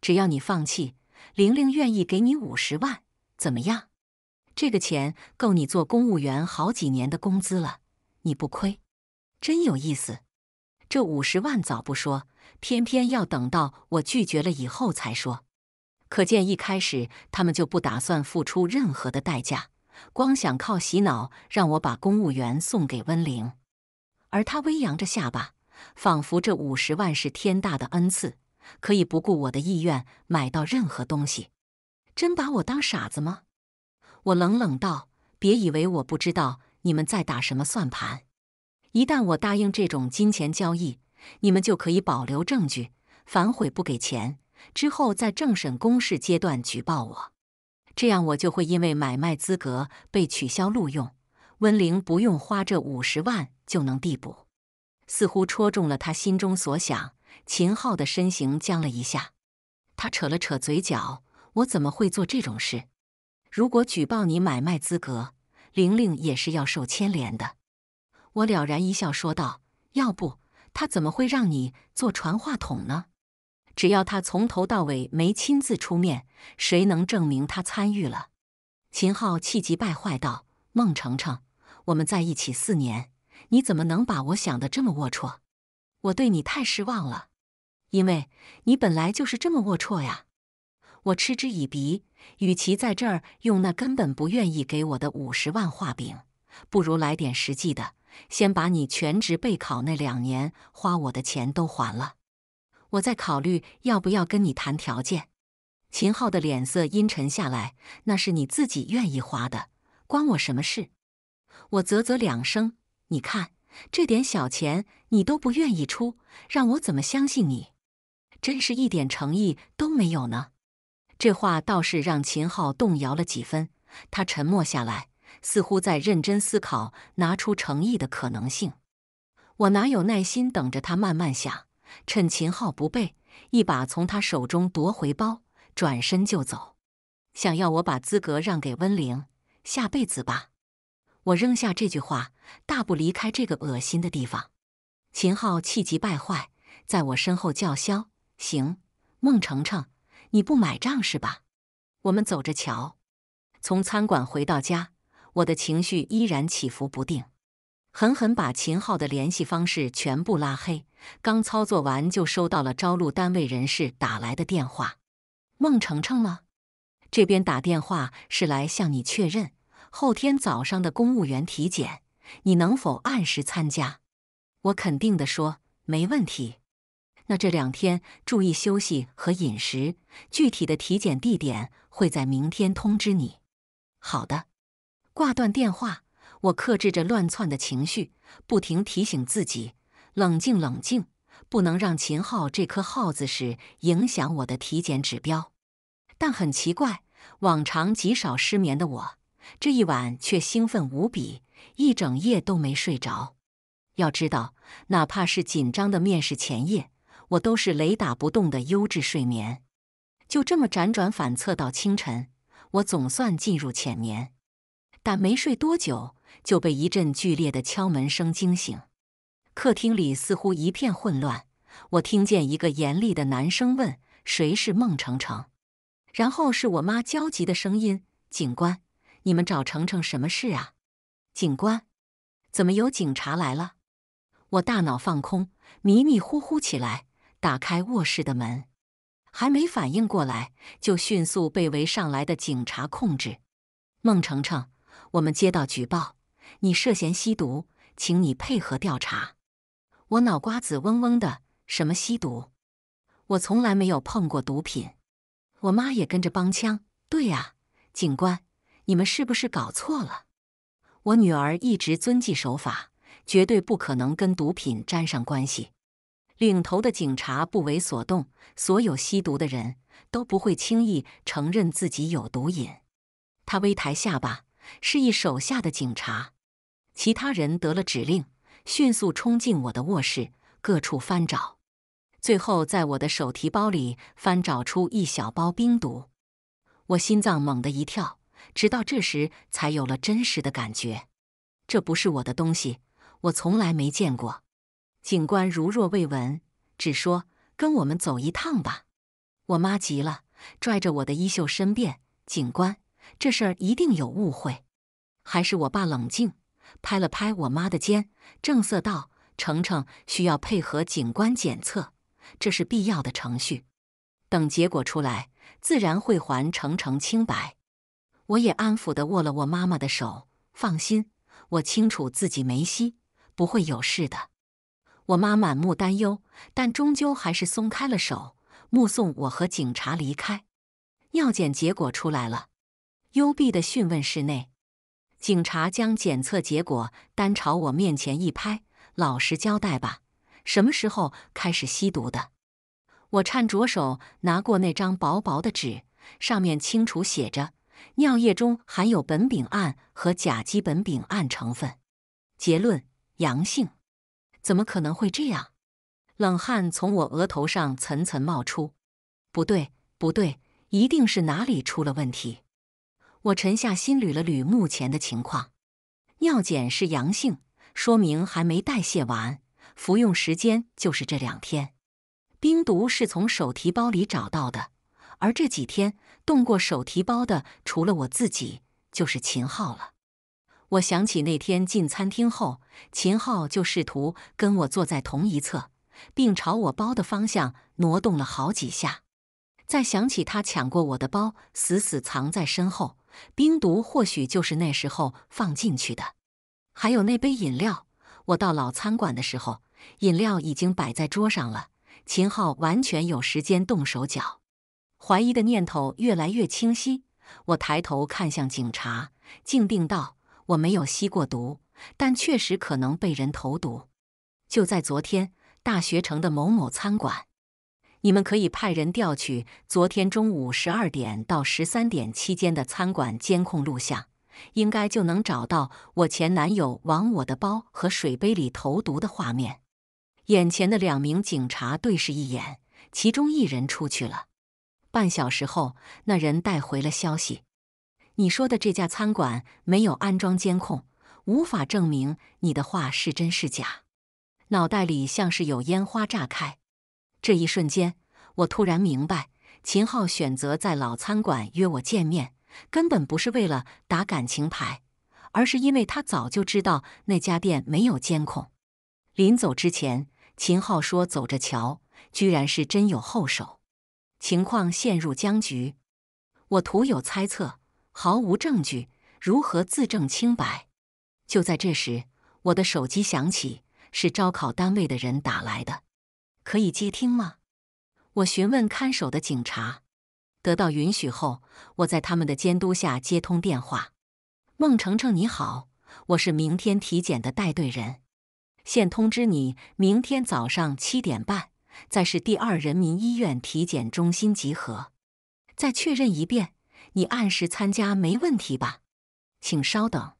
只要你放弃，玲玲愿意给你五十万，怎么样？这个钱够你做公务员好几年的工资了，你不亏。真有意思，这五十万早不说，偏偏要等到我拒绝了以后才说，可见一开始他们就不打算付出任何的代价，光想靠洗脑让我把公务员送给温玲。而他微扬着下巴，仿佛这五十万是天大的恩赐，可以不顾我的意愿买到任何东西。真把我当傻子吗？我冷冷道：“别以为我不知道你们在打什么算盘。一旦我答应这种金钱交易，你们就可以保留证据，反悔不给钱之后，在政审公示阶段举报我，这样我就会因为买卖资格被取消录用。”温玲不用花这五十万就能递补，似乎戳中了他心中所想。秦昊的身形僵了一下，他扯了扯嘴角：“我怎么会做这种事？如果举报你买卖资格，玲玲也是要受牵连的。”我了然一笑说道：“要不他怎么会让你做传话筒呢？只要他从头到尾没亲自出面，谁能证明他参与了？”秦昊气急败坏道：“孟程程，我们在一起四年，你怎么能把我想的这么龌龊？我对你太失望了，因为你本来就是这么龌龊呀！我嗤之以鼻，与其在这儿用那根本不愿意给我的五十万画饼，不如来点实际的，先把你全职备考那两年花我的钱都还了。我在考虑要不要跟你谈条件。秦昊的脸色阴沉下来，那是你自己愿意花的，关我什么事？我啧啧两声，你看这点小钱你都不愿意出，让我怎么相信你？真是一点诚意都没有呢！这话倒是让秦昊动摇了几分，他沉默下来，似乎在认真思考拿出诚意的可能性。我哪有耐心等着他慢慢想？趁秦昊不备，一把从他手中夺回包，转身就走。想要我把资格让给温玲，下辈子吧。我扔下这句话，大步离开这个恶心的地方。秦昊气急败坏，在我身后叫嚣：“行，孟程程，你不买账是吧？我们走着瞧。”从餐馆回到家，我的情绪依然起伏不定，狠狠把秦昊的联系方式全部拉黑。刚操作完，就收到了招录单位人士打来的电话：“孟程程吗？这边打电话是来向你确认。”后天早上的公务员体检，你能否按时参加？我肯定地说，没问题。那这两天注意休息和饮食。具体的体检地点会在明天通知你。好的，挂断电话。我克制着乱窜的情绪，不停提醒自己冷静冷静，不能让秦昊这颗耗子屎影响我的体检指标。但很奇怪，往常极少失眠的我。这一晚却兴奋无比，一整夜都没睡着。要知道，哪怕是紧张的面试前夜，我都是雷打不动的优质睡眠。就这么辗转反侧到清晨，我总算进入浅眠。但没睡多久，就被一阵剧烈的敲门声惊醒。客厅里似乎一片混乱，我听见一个严厉的男声问：“谁是孟成成？”然后是我妈焦急的声音：“警官。”你们找程程什么事啊，警官？怎么有警察来了？我大脑放空，迷迷糊糊起来，打开卧室的门，还没反应过来，就迅速被围上来的警察控制。孟程程，我们接到举报，你涉嫌吸毒，请你配合调查。我脑瓜子嗡嗡的，什么吸毒？我从来没有碰过毒品。我妈也跟着帮腔，对呀，警官。你们是不是搞错了？我女儿一直遵纪守法，绝对不可能跟毒品沾上关系。领头的警察不为所动，所有吸毒的人都不会轻易承认自己有毒瘾。他微抬下巴，示意手下的警察，其他人得了指令，迅速冲进我的卧室，各处翻找，最后在我的手提包里翻找出一小包冰毒。我心脏猛地一跳。直到这时，才有了真实的感觉。这不是我的东西，我从来没见过。警官如若未闻，只说跟我们走一趟吧。我妈急了，拽着我的衣袖申辩：“警官，这事儿一定有误会。”还是我爸冷静，拍了拍我妈的肩，正色道：“程程需要配合警官检测，这是必要的程序。等结果出来，自然会还程程清白。”我也安抚地握了握妈妈的手，放心，我清楚自己没吸，不会有事的。我妈满目担忧，但终究还是松开了手，目送我和警察离开。尿检结果出来了。幽闭的讯问室内，警察将检测结果单朝我面前一拍：“老实交代吧，什么时候开始吸毒的？”我颤着手拿过那张薄薄的纸，上面清楚写着。尿液中含有苯丙胺和甲基苯丙胺成分，结论阳性。怎么可能会这样？冷汗从我额头上层层冒出。不对，不对，一定是哪里出了问题。我沉下心捋了捋目前的情况：尿检是阳性，说明还没代谢完，服用时间就是这两天。冰毒是从手提包里找到的。而这几天动过手提包的，除了我自己，就是秦昊了。我想起那天进餐厅后，秦昊就试图跟我坐在同一侧，并朝我包的方向挪动了好几下。再想起他抢过我的包，死死藏在身后，冰毒或许就是那时候放进去的。还有那杯饮料，我到老餐馆的时候，饮料已经摆在桌上了，秦昊完全有时间动手脚。怀疑的念头越来越清晰，我抬头看向警察，静定道：“我没有吸过毒，但确实可能被人投毒。就在昨天，大学城的某某餐馆，你们可以派人调取昨天中午十二点到十三点期间的餐馆监控录像，应该就能找到我前男友往我的包和水杯里投毒的画面。”眼前的两名警察对视一眼，其中一人出去了。半小时后，那人带回了消息。你说的这家餐馆没有安装监控，无法证明你的话是真是假。脑袋里像是有烟花炸开，这一瞬间，我突然明白，秦昊选择在老餐馆约我见面，根本不是为了打感情牌，而是因为他早就知道那家店没有监控。临走之前，秦昊说“走着瞧”，居然是真有后手。情况陷入僵局，我徒有猜测，毫无证据，如何自证清白？就在这时，我的手机响起，是招考单位的人打来的，可以接听吗？我询问看守的警察，得到允许后，我在他们的监督下接通电话。孟程程，你好，我是明天体检的带队人，现通知你，明天早上七点半。在市第二人民医院体检中心集合，再确认一遍，你按时参加没问题吧？请稍等。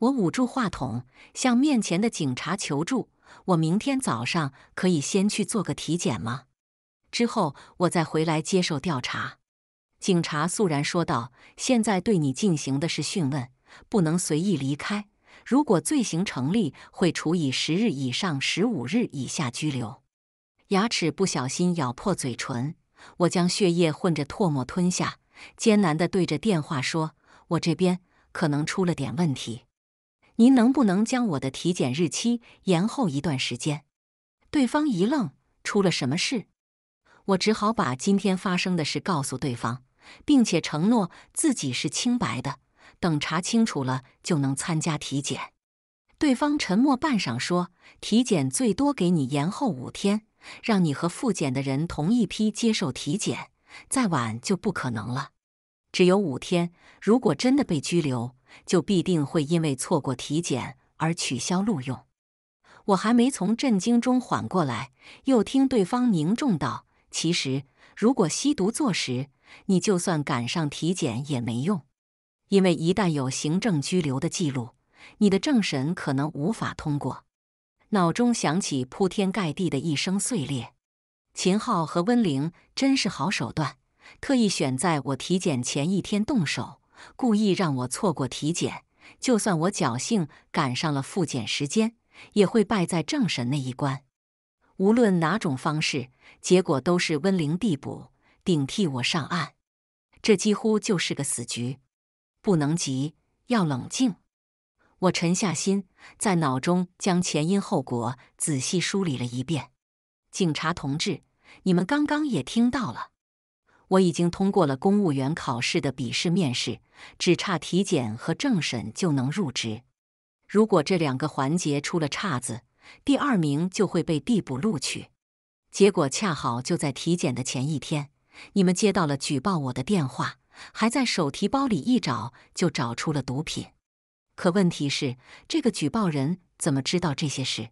我捂住话筒，向面前的警察求助：“我明天早上可以先去做个体检吗？之后我再回来接受调查。”警察肃然说道：“现在对你进行的是讯问，不能随意离开。如果罪行成立，会处以十日以上十五日以下拘留。”牙齿不小心咬破嘴唇，我将血液混着唾沫吞下，艰难地对着电话说：“我这边可能出了点问题，您能不能将我的体检日期延后一段时间？”对方一愣：“出了什么事？”我只好把今天发生的事告诉对方，并且承诺自己是清白的，等查清楚了就能参加体检。对方沉默半晌，说：“体检最多给你延后五天，让你和复检的人同一批接受体检，再晚就不可能了。只有五天。如果真的被拘留，就必定会因为错过体检而取消录用。”我还没从震惊中缓过来，又听对方凝重道：“其实，如果吸毒坐实，你就算赶上体检也没用，因为一旦有行政拘留的记录。”你的正神可能无法通过，脑中响起铺天盖地的一声碎裂。秦昊和温玲真是好手段，特意选在我体检前一天动手，故意让我错过体检。就算我侥幸赶上了复检时间，也会败在正审那一关。无论哪种方式，结果都是温玲递补，顶替我上岸。这几乎就是个死局，不能急，要冷静。我沉下心，在脑中将前因后果仔细梳理了一遍。警察同志，你们刚刚也听到了，我已经通过了公务员考试的笔试面试，只差体检和政审就能入职。如果这两个环节出了岔子，第二名就会被递补录取。结果恰好就在体检的前一天，你们接到了举报我的电话，还在手提包里一找就找出了毒品。可问题是，这个举报人怎么知道这些事？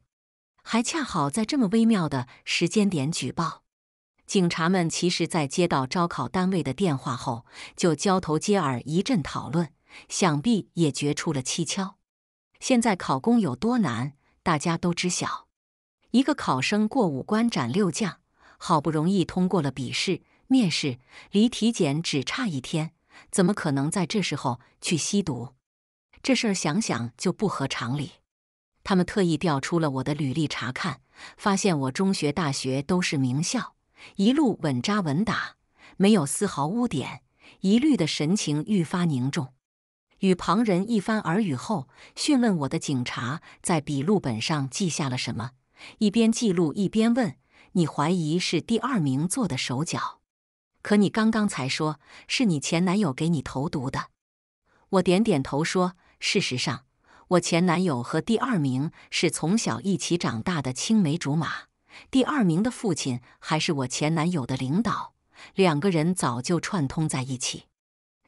还恰好在这么微妙的时间点举报？警察们其实在接到招考单位的电话后，就交头接耳一阵讨论，想必也觉出了蹊跷。现在考公有多难，大家都知晓。一个考生过五关斩六将，好不容易通过了笔试、面试，离体检只差一天，怎么可能在这时候去吸毒？这事儿想想就不合常理。他们特意调出了我的履历查看，发现我中学、大学都是名校，一路稳扎稳打，没有丝毫污点。疑虑的神情愈发凝重。与旁人一番耳语后，讯问我的警察在笔录本上记下了什么，一边记录一边问：“你怀疑是第二名做的手脚？可你刚刚才说是你前男友给你投毒的。”我点点头说。事实上，我前男友和第二名是从小一起长大的青梅竹马，第二名的父亲还是我前男友的领导，两个人早就串通在一起。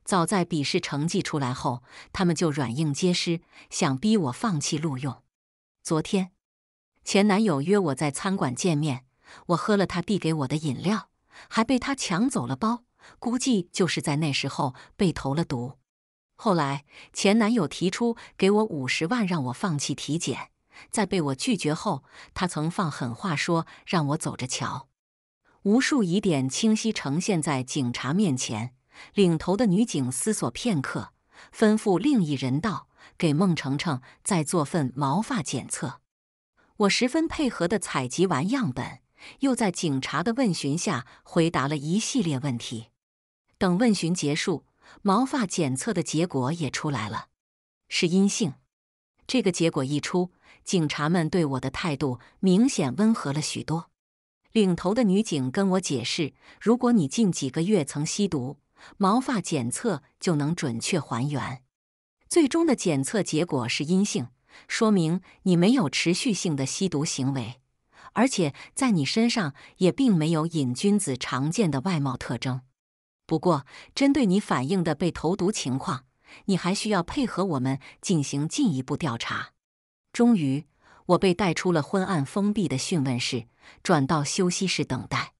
早在笔试成绩出来后，他们就软硬皆施，想逼我放弃录用。昨天，前男友约我在餐馆见面，我喝了他递给我的饮料，还被他抢走了包，估计就是在那时候被投了毒。后来，前男友提出给我五十万，让我放弃体检，在被我拒绝后，他曾放狠话说：“让我走着瞧。”无数疑点清晰呈现在警察面前。领头的女警思索片刻，吩咐另一人道：“给孟程程再做份毛发检测。”我十分配合地采集完样本，又在警察的问询下回答了一系列问题。等问询结束。毛发检测的结果也出来了，是阴性。这个结果一出，警察们对我的态度明显温和了许多。领头的女警跟我解释：如果你近几个月曾吸毒，毛发检测就能准确还原。最终的检测结果是阴性，说明你没有持续性的吸毒行为，而且在你身上也并没有瘾君子常见的外貌特征。不过，针对你反映的被投毒情况，你还需要配合我们进行进一步调查。终于，我被带出了昏暗封闭的讯问室，转到休息室等待。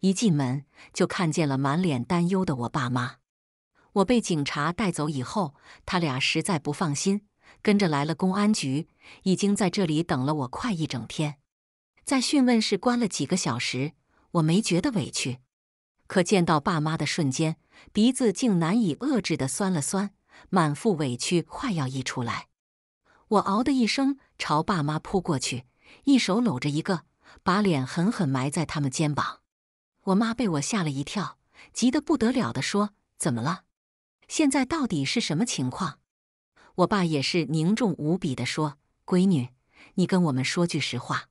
一进门就看见了满脸担忧的我爸妈。我被警察带走以后，他俩实在不放心，跟着来了公安局，已经在这里等了我快一整天。在讯问室关了几个小时，我没觉得委屈。可见到爸妈的瞬间，鼻子竟难以遏制的酸了酸，满腹委屈快要溢出来。我嗷的一声朝爸妈扑过去，一手搂着一个，把脸狠狠埋在他们肩膀。我妈被我吓了一跳，急得不得了的说：“怎么了？现在到底是什么情况？”我爸也是凝重无比的说：“闺女，你跟我们说句实话，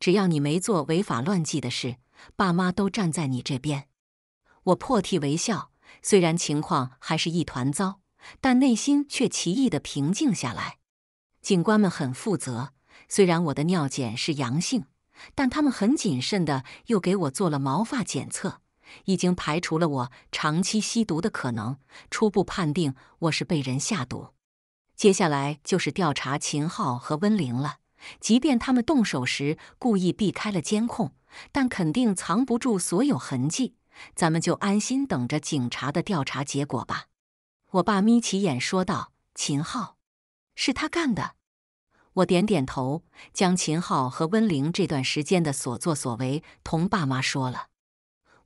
只要你没做违法乱纪的事，爸妈都站在你这边。”我破涕为笑，虽然情况还是一团糟，但内心却奇异的平静下来。警官们很负责，虽然我的尿检是阳性，但他们很谨慎的又给我做了毛发检测，已经排除了我长期吸毒的可能，初步判定我是被人下毒。接下来就是调查秦昊和温玲了。即便他们动手时故意避开了监控，但肯定藏不住所有痕迹。咱们就安心等着警察的调查结果吧。”我爸眯起眼说道。“秦昊，是他干的。”我点点头，将秦昊和温玲这段时间的所作所为同爸妈说了。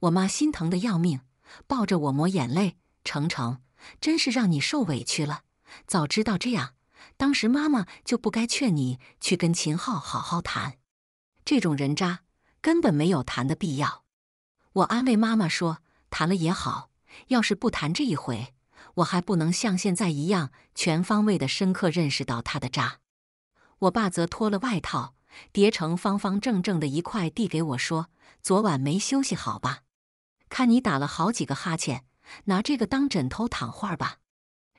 我妈心疼的要命，抱着我抹眼泪：“程程，真是让你受委屈了。早知道这样，当时妈妈就不该劝你去跟秦昊好好谈。这种人渣，根本没有谈的必要。”我安慰妈妈说：“谈了也好，要是不谈这一回，我还不能像现在一样全方位的深刻认识到他的渣。”我爸则脱了外套，叠成方方正正的一块，递给我说：“昨晚没休息好吧？看你打了好几个哈欠，拿这个当枕头躺会儿吧。”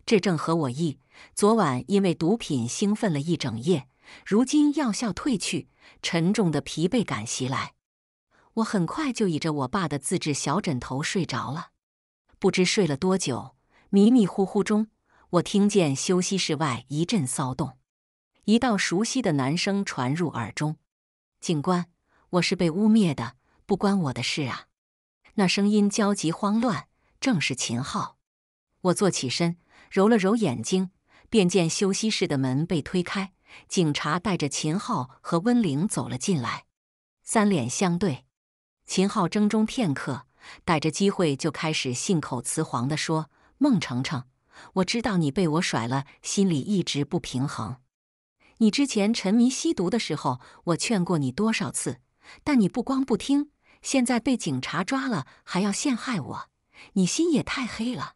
这正合我意。昨晚因为毒品兴奋了一整夜，如今药效退去，沉重的疲惫感袭来。我很快就倚着我爸的自制小枕头睡着了，不知睡了多久，迷迷糊糊中，我听见休息室外一阵骚动，一道熟悉的男声传入耳中：“警官，我是被污蔑的，不关我的事啊！”那声音焦急慌乱，正是秦昊。我坐起身，揉了揉眼睛，便见休息室的门被推开，警察带着秦昊和温玲走了进来，三脸相对。秦昊怔中片刻，逮着机会就开始信口雌黄地说：“孟丞丞，我知道你被我甩了，心里一直不平衡。你之前沉迷吸毒的时候，我劝过你多少次，但你不光不听，现在被警察抓了还要陷害我，你心也太黑了，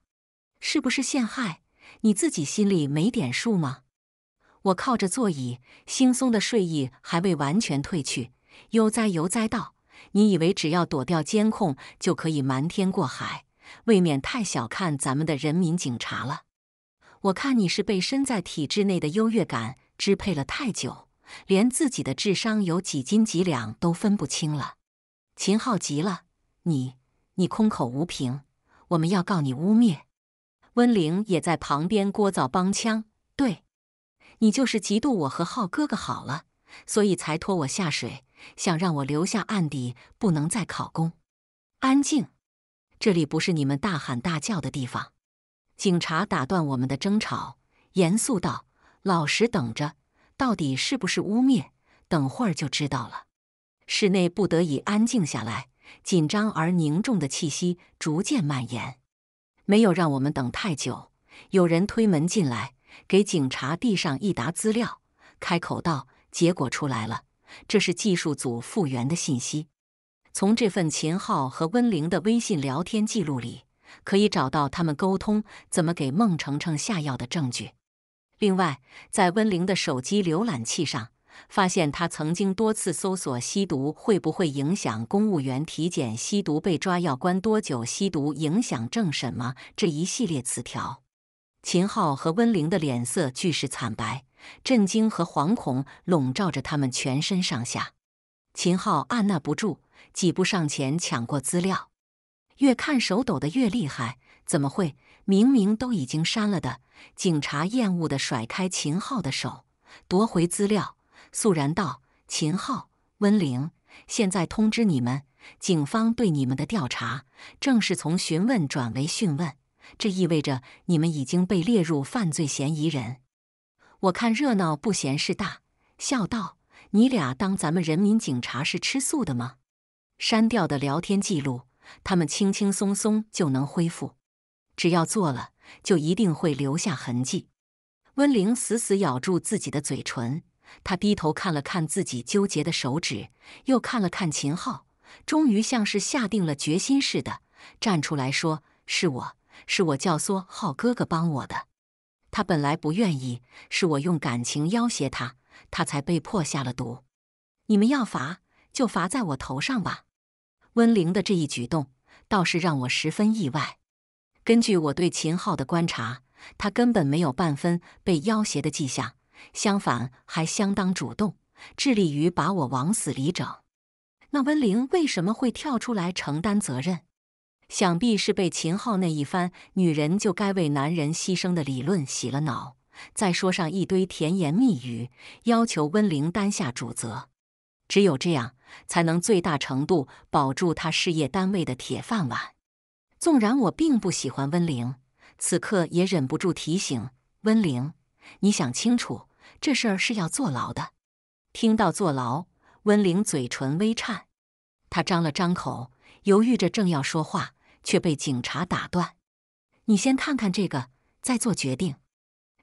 是不是陷害？你自己心里没点数吗？”我靠着座椅，惺忪的睡意还未完全褪去，悠哉悠哉道。你以为只要躲掉监控就可以瞒天过海，未免太小看咱们的人民警察了。我看你是被身在体制内的优越感支配了太久，连自己的智商有几斤几两都分不清了。秦昊急了：“你，你空口无凭，我们要告你污蔑。”温凌也在旁边聒噪帮腔：“对，你就是嫉妒我和浩哥哥好了，所以才拖我下水。”想让我留下案底，不能再考公。安静，这里不是你们大喊大叫的地方。警察打断我们的争吵，严肃道：“老实等着，到底是不是污蔑，等会儿就知道了。”室内不得已安静下来，紧张而凝重的气息逐渐蔓延。没有让我们等太久，有人推门进来，给警察递上一沓资料，开口道：“结果出来了。”这是技术组复原的信息。从这份秦昊和温玲的微信聊天记录里，可以找到他们沟通怎么给孟程程下药的证据。另外，在温玲的手机浏览器上，发现他曾经多次搜索“吸毒会不会影响公务员体检”“吸毒被抓要关多久”“吸毒影响政审吗”这一系列词条。秦昊和温玲的脸色俱是惨白。震惊和惶恐笼罩着他们全身上下。秦昊按捺不住，几步上前抢过资料，越看手抖得越厉害。怎么会？明明都已经删了的！警察厌恶地甩开秦昊的手，夺回资料，肃然道：“秦昊，温玲，现在通知你们，警方对你们的调查正是从询问转为讯问，这意味着你们已经被列入犯罪嫌疑人。”我看热闹不嫌事大，笑道：“你俩当咱们人民警察是吃素的吗？”删掉的聊天记录，他们轻轻松松就能恢复。只要做了，就一定会留下痕迹。温灵死死咬住自己的嘴唇，她低头看了看自己纠结的手指，又看了看秦昊，终于像是下定了决心似的站出来说：“是我，是我教唆浩哥哥帮我的。”他本来不愿意，是我用感情要挟他，他才被迫下了毒。你们要罚，就罚在我头上吧。温凌的这一举动倒是让我十分意外。根据我对秦昊的观察，他根本没有半分被要挟的迹象，相反还相当主动，致力于把我往死里整。那温凌为什么会跳出来承担责任？想必是被秦昊那一番“女人就该为男人牺牲”的理论洗了脑，再说上一堆甜言蜜语，要求温玲担下主责，只有这样才能最大程度保住他事业单位的铁饭碗。纵然我并不喜欢温玲，此刻也忍不住提醒温玲：“你想清楚，这事儿是要坐牢的。”听到坐牢，温玲嘴唇微颤，他张了张口，犹豫着正要说话。却被警察打断。你先看看这个，再做决定。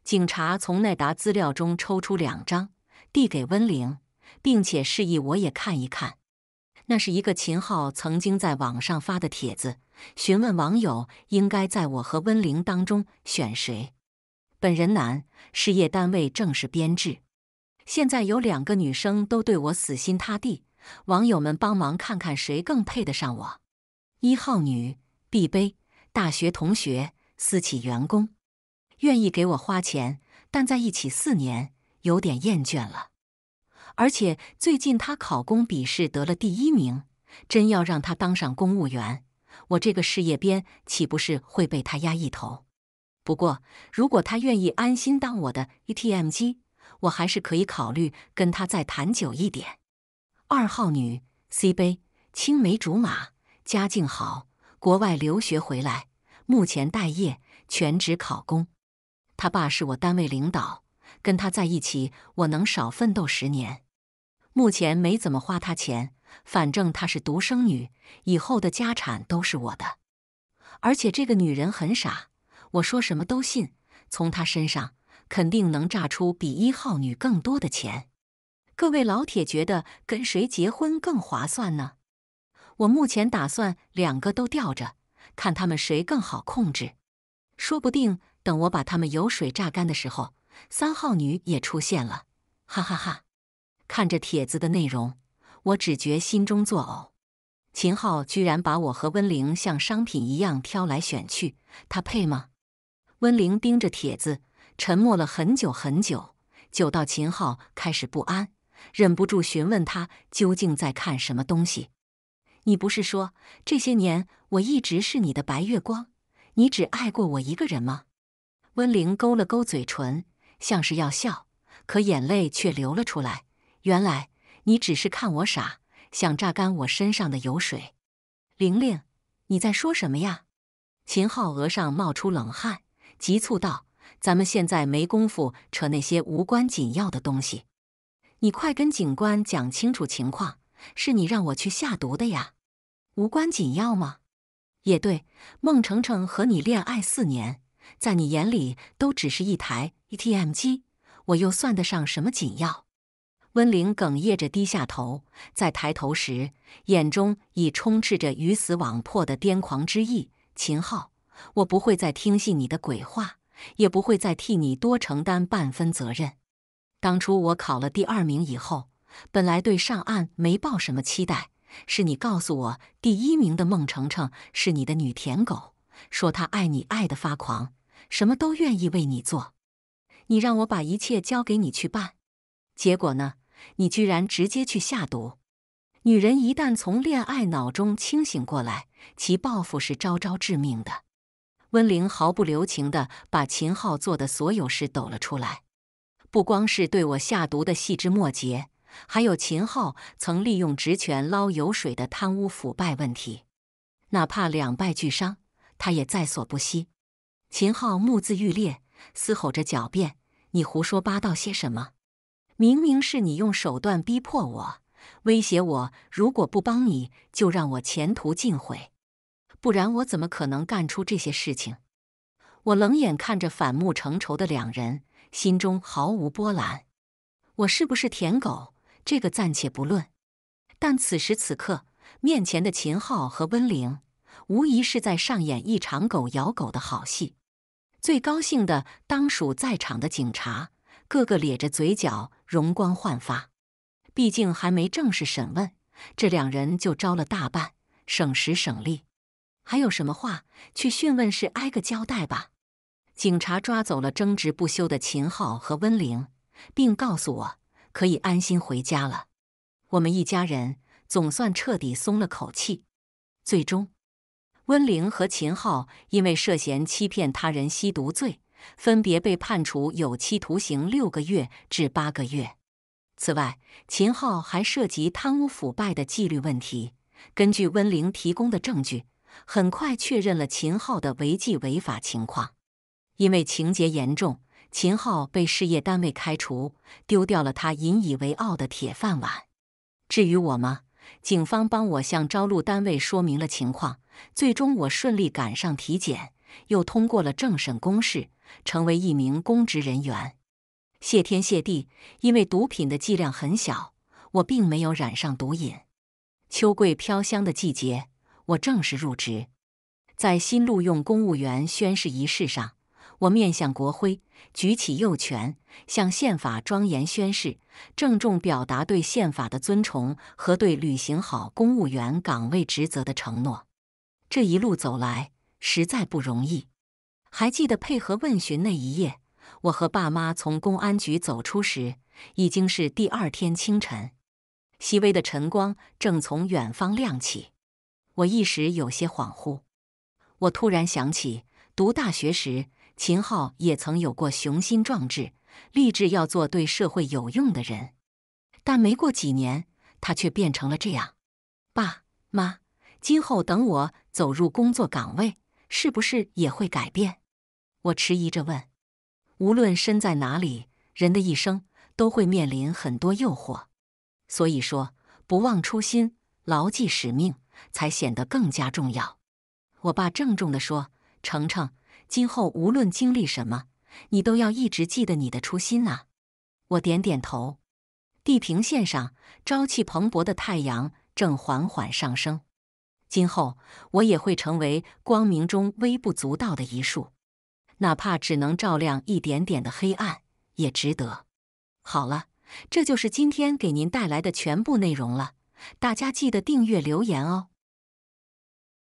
警察从那达资料中抽出两张，递给温玲，并且示意我也看一看。那是一个秦昊曾经在网上发的帖子，询问网友应该在我和温玲当中选谁。本人男，事业单位正式编制。现在有两个女生都对我死心塌地，网友们帮忙看看谁更配得上我。一号女。B 杯大学同学，私企员工，愿意给我花钱，但在一起四年有点厌倦了，而且最近他考公笔试得了第一名，真要让他当上公务员，我这个事业编岂不是会被他压一头？不过如果他愿意安心当我的 ETM 机，我还是可以考虑跟他再谈久一点。二号女 C 杯青梅竹马，家境好。国外留学回来，目前待业，全职考公。他爸是我单位领导，跟他在一起，我能少奋斗十年。目前没怎么花他钱，反正他是独生女，以后的家产都是我的。而且这个女人很傻，我说什么都信，从她身上肯定能榨出比一号女更多的钱。各位老铁，觉得跟谁结婚更划算呢？我目前打算两个都吊着，看他们谁更好控制。说不定等我把他们油水榨干的时候，三号女也出现了。哈哈哈！看着帖子的内容，我只觉心中作呕。秦昊居然把我和温玲像商品一样挑来选去，他配吗？温玲盯着帖子，沉默了很久很久，久到秦昊开始不安，忍不住询问他究竟在看什么东西。你不是说这些年我一直是你的白月光，你只爱过我一个人吗？温玲勾了勾嘴唇，像是要笑，可眼泪却流了出来。原来你只是看我傻，想榨干我身上的油水。玲玲，你在说什么呀？秦昊额上冒出冷汗，急促道：“咱们现在没工夫扯那些无关紧要的东西，你快跟警官讲清楚情况。”是你让我去下毒的呀，无关紧要吗？也对，孟程程和你恋爱四年，在你眼里都只是一台 ETM 机，我又算得上什么紧要？温凌哽咽着低下头，在抬头时，眼中已充斥着鱼死网破的癫狂之意。秦昊，我不会再听信你的鬼话，也不会再替你多承担半分责任。当初我考了第二名以后。本来对上岸没抱什么期待，是你告诉我第一名的孟丞丞是你的女舔狗，说他爱你爱得发狂，什么都愿意为你做。你让我把一切交给你去办，结果呢？你居然直接去下毒！女人一旦从恋爱脑中清醒过来，其报复是招招致命的。温凌毫不留情地把秦昊做的所有事抖了出来，不光是对我下毒的细枝末节。还有秦昊曾利用职权捞油水的贪污腐败问题，哪怕两败俱伤，他也在所不惜。秦昊目眦欲裂，嘶吼着狡辩：“你胡说八道些什么？明明是你用手段逼迫我，威胁我，如果不帮你就让我前途尽毁，不然我怎么可能干出这些事情？”我冷眼看着反目成仇的两人，心中毫无波澜。我是不是舔狗？这个暂且不论，但此时此刻，面前的秦昊和温玲无疑是在上演一场狗咬狗的好戏。最高兴的当属在场的警察，个个咧着嘴角，容光焕发。毕竟还没正式审问，这两人就招了大半，省时省力。还有什么话，去讯问室挨个交代吧。警察抓走了争执不休的秦昊和温玲，并告诉我。可以安心回家了，我们一家人总算彻底松了口气。最终，温玲和秦昊因为涉嫌欺骗他人吸毒罪，分别被判处有期徒刑六个月至八个月。此外，秦昊还涉及贪污腐败的纪律问题。根据温玲提供的证据，很快确认了秦昊的违纪违法情况，因为情节严重。秦昊被事业单位开除，丢掉了他引以为傲的铁饭碗。至于我吗？警方帮我向招录单位说明了情况，最终我顺利赶上体检，又通过了政审公示，成为一名公职人员。谢天谢地，因为毒品的剂量很小，我并没有染上毒瘾。秋桂飘香的季节，我正式入职，在新录用公务员宣誓仪式上。我面向国徽，举起右拳，向宪法庄严宣誓，郑重表达对宪法的尊崇和对履行好公务员岗位职责的承诺。这一路走来，实在不容易。还记得配合问询那一夜，我和爸妈从公安局走出时，已经是第二天清晨，细微的晨光正从远方亮起。我一时有些恍惚，我突然想起读大学时。秦昊也曾有过雄心壮志，立志要做对社会有用的人，但没过几年，他却变成了这样。爸妈，今后等我走入工作岗位，是不是也会改变？我迟疑着问。无论身在哪里，人的一生都会面临很多诱惑，所以说，不忘初心，牢记使命，才显得更加重要。我爸郑重的说：“程程。”今后无论经历什么，你都要一直记得你的初心啊！我点点头。地平线上，朝气蓬勃的太阳正缓缓上升。今后，我也会成为光明中微不足道的一束，哪怕只能照亮一点点的黑暗，也值得。好了，这就是今天给您带来的全部内容了。大家记得订阅、留言哦。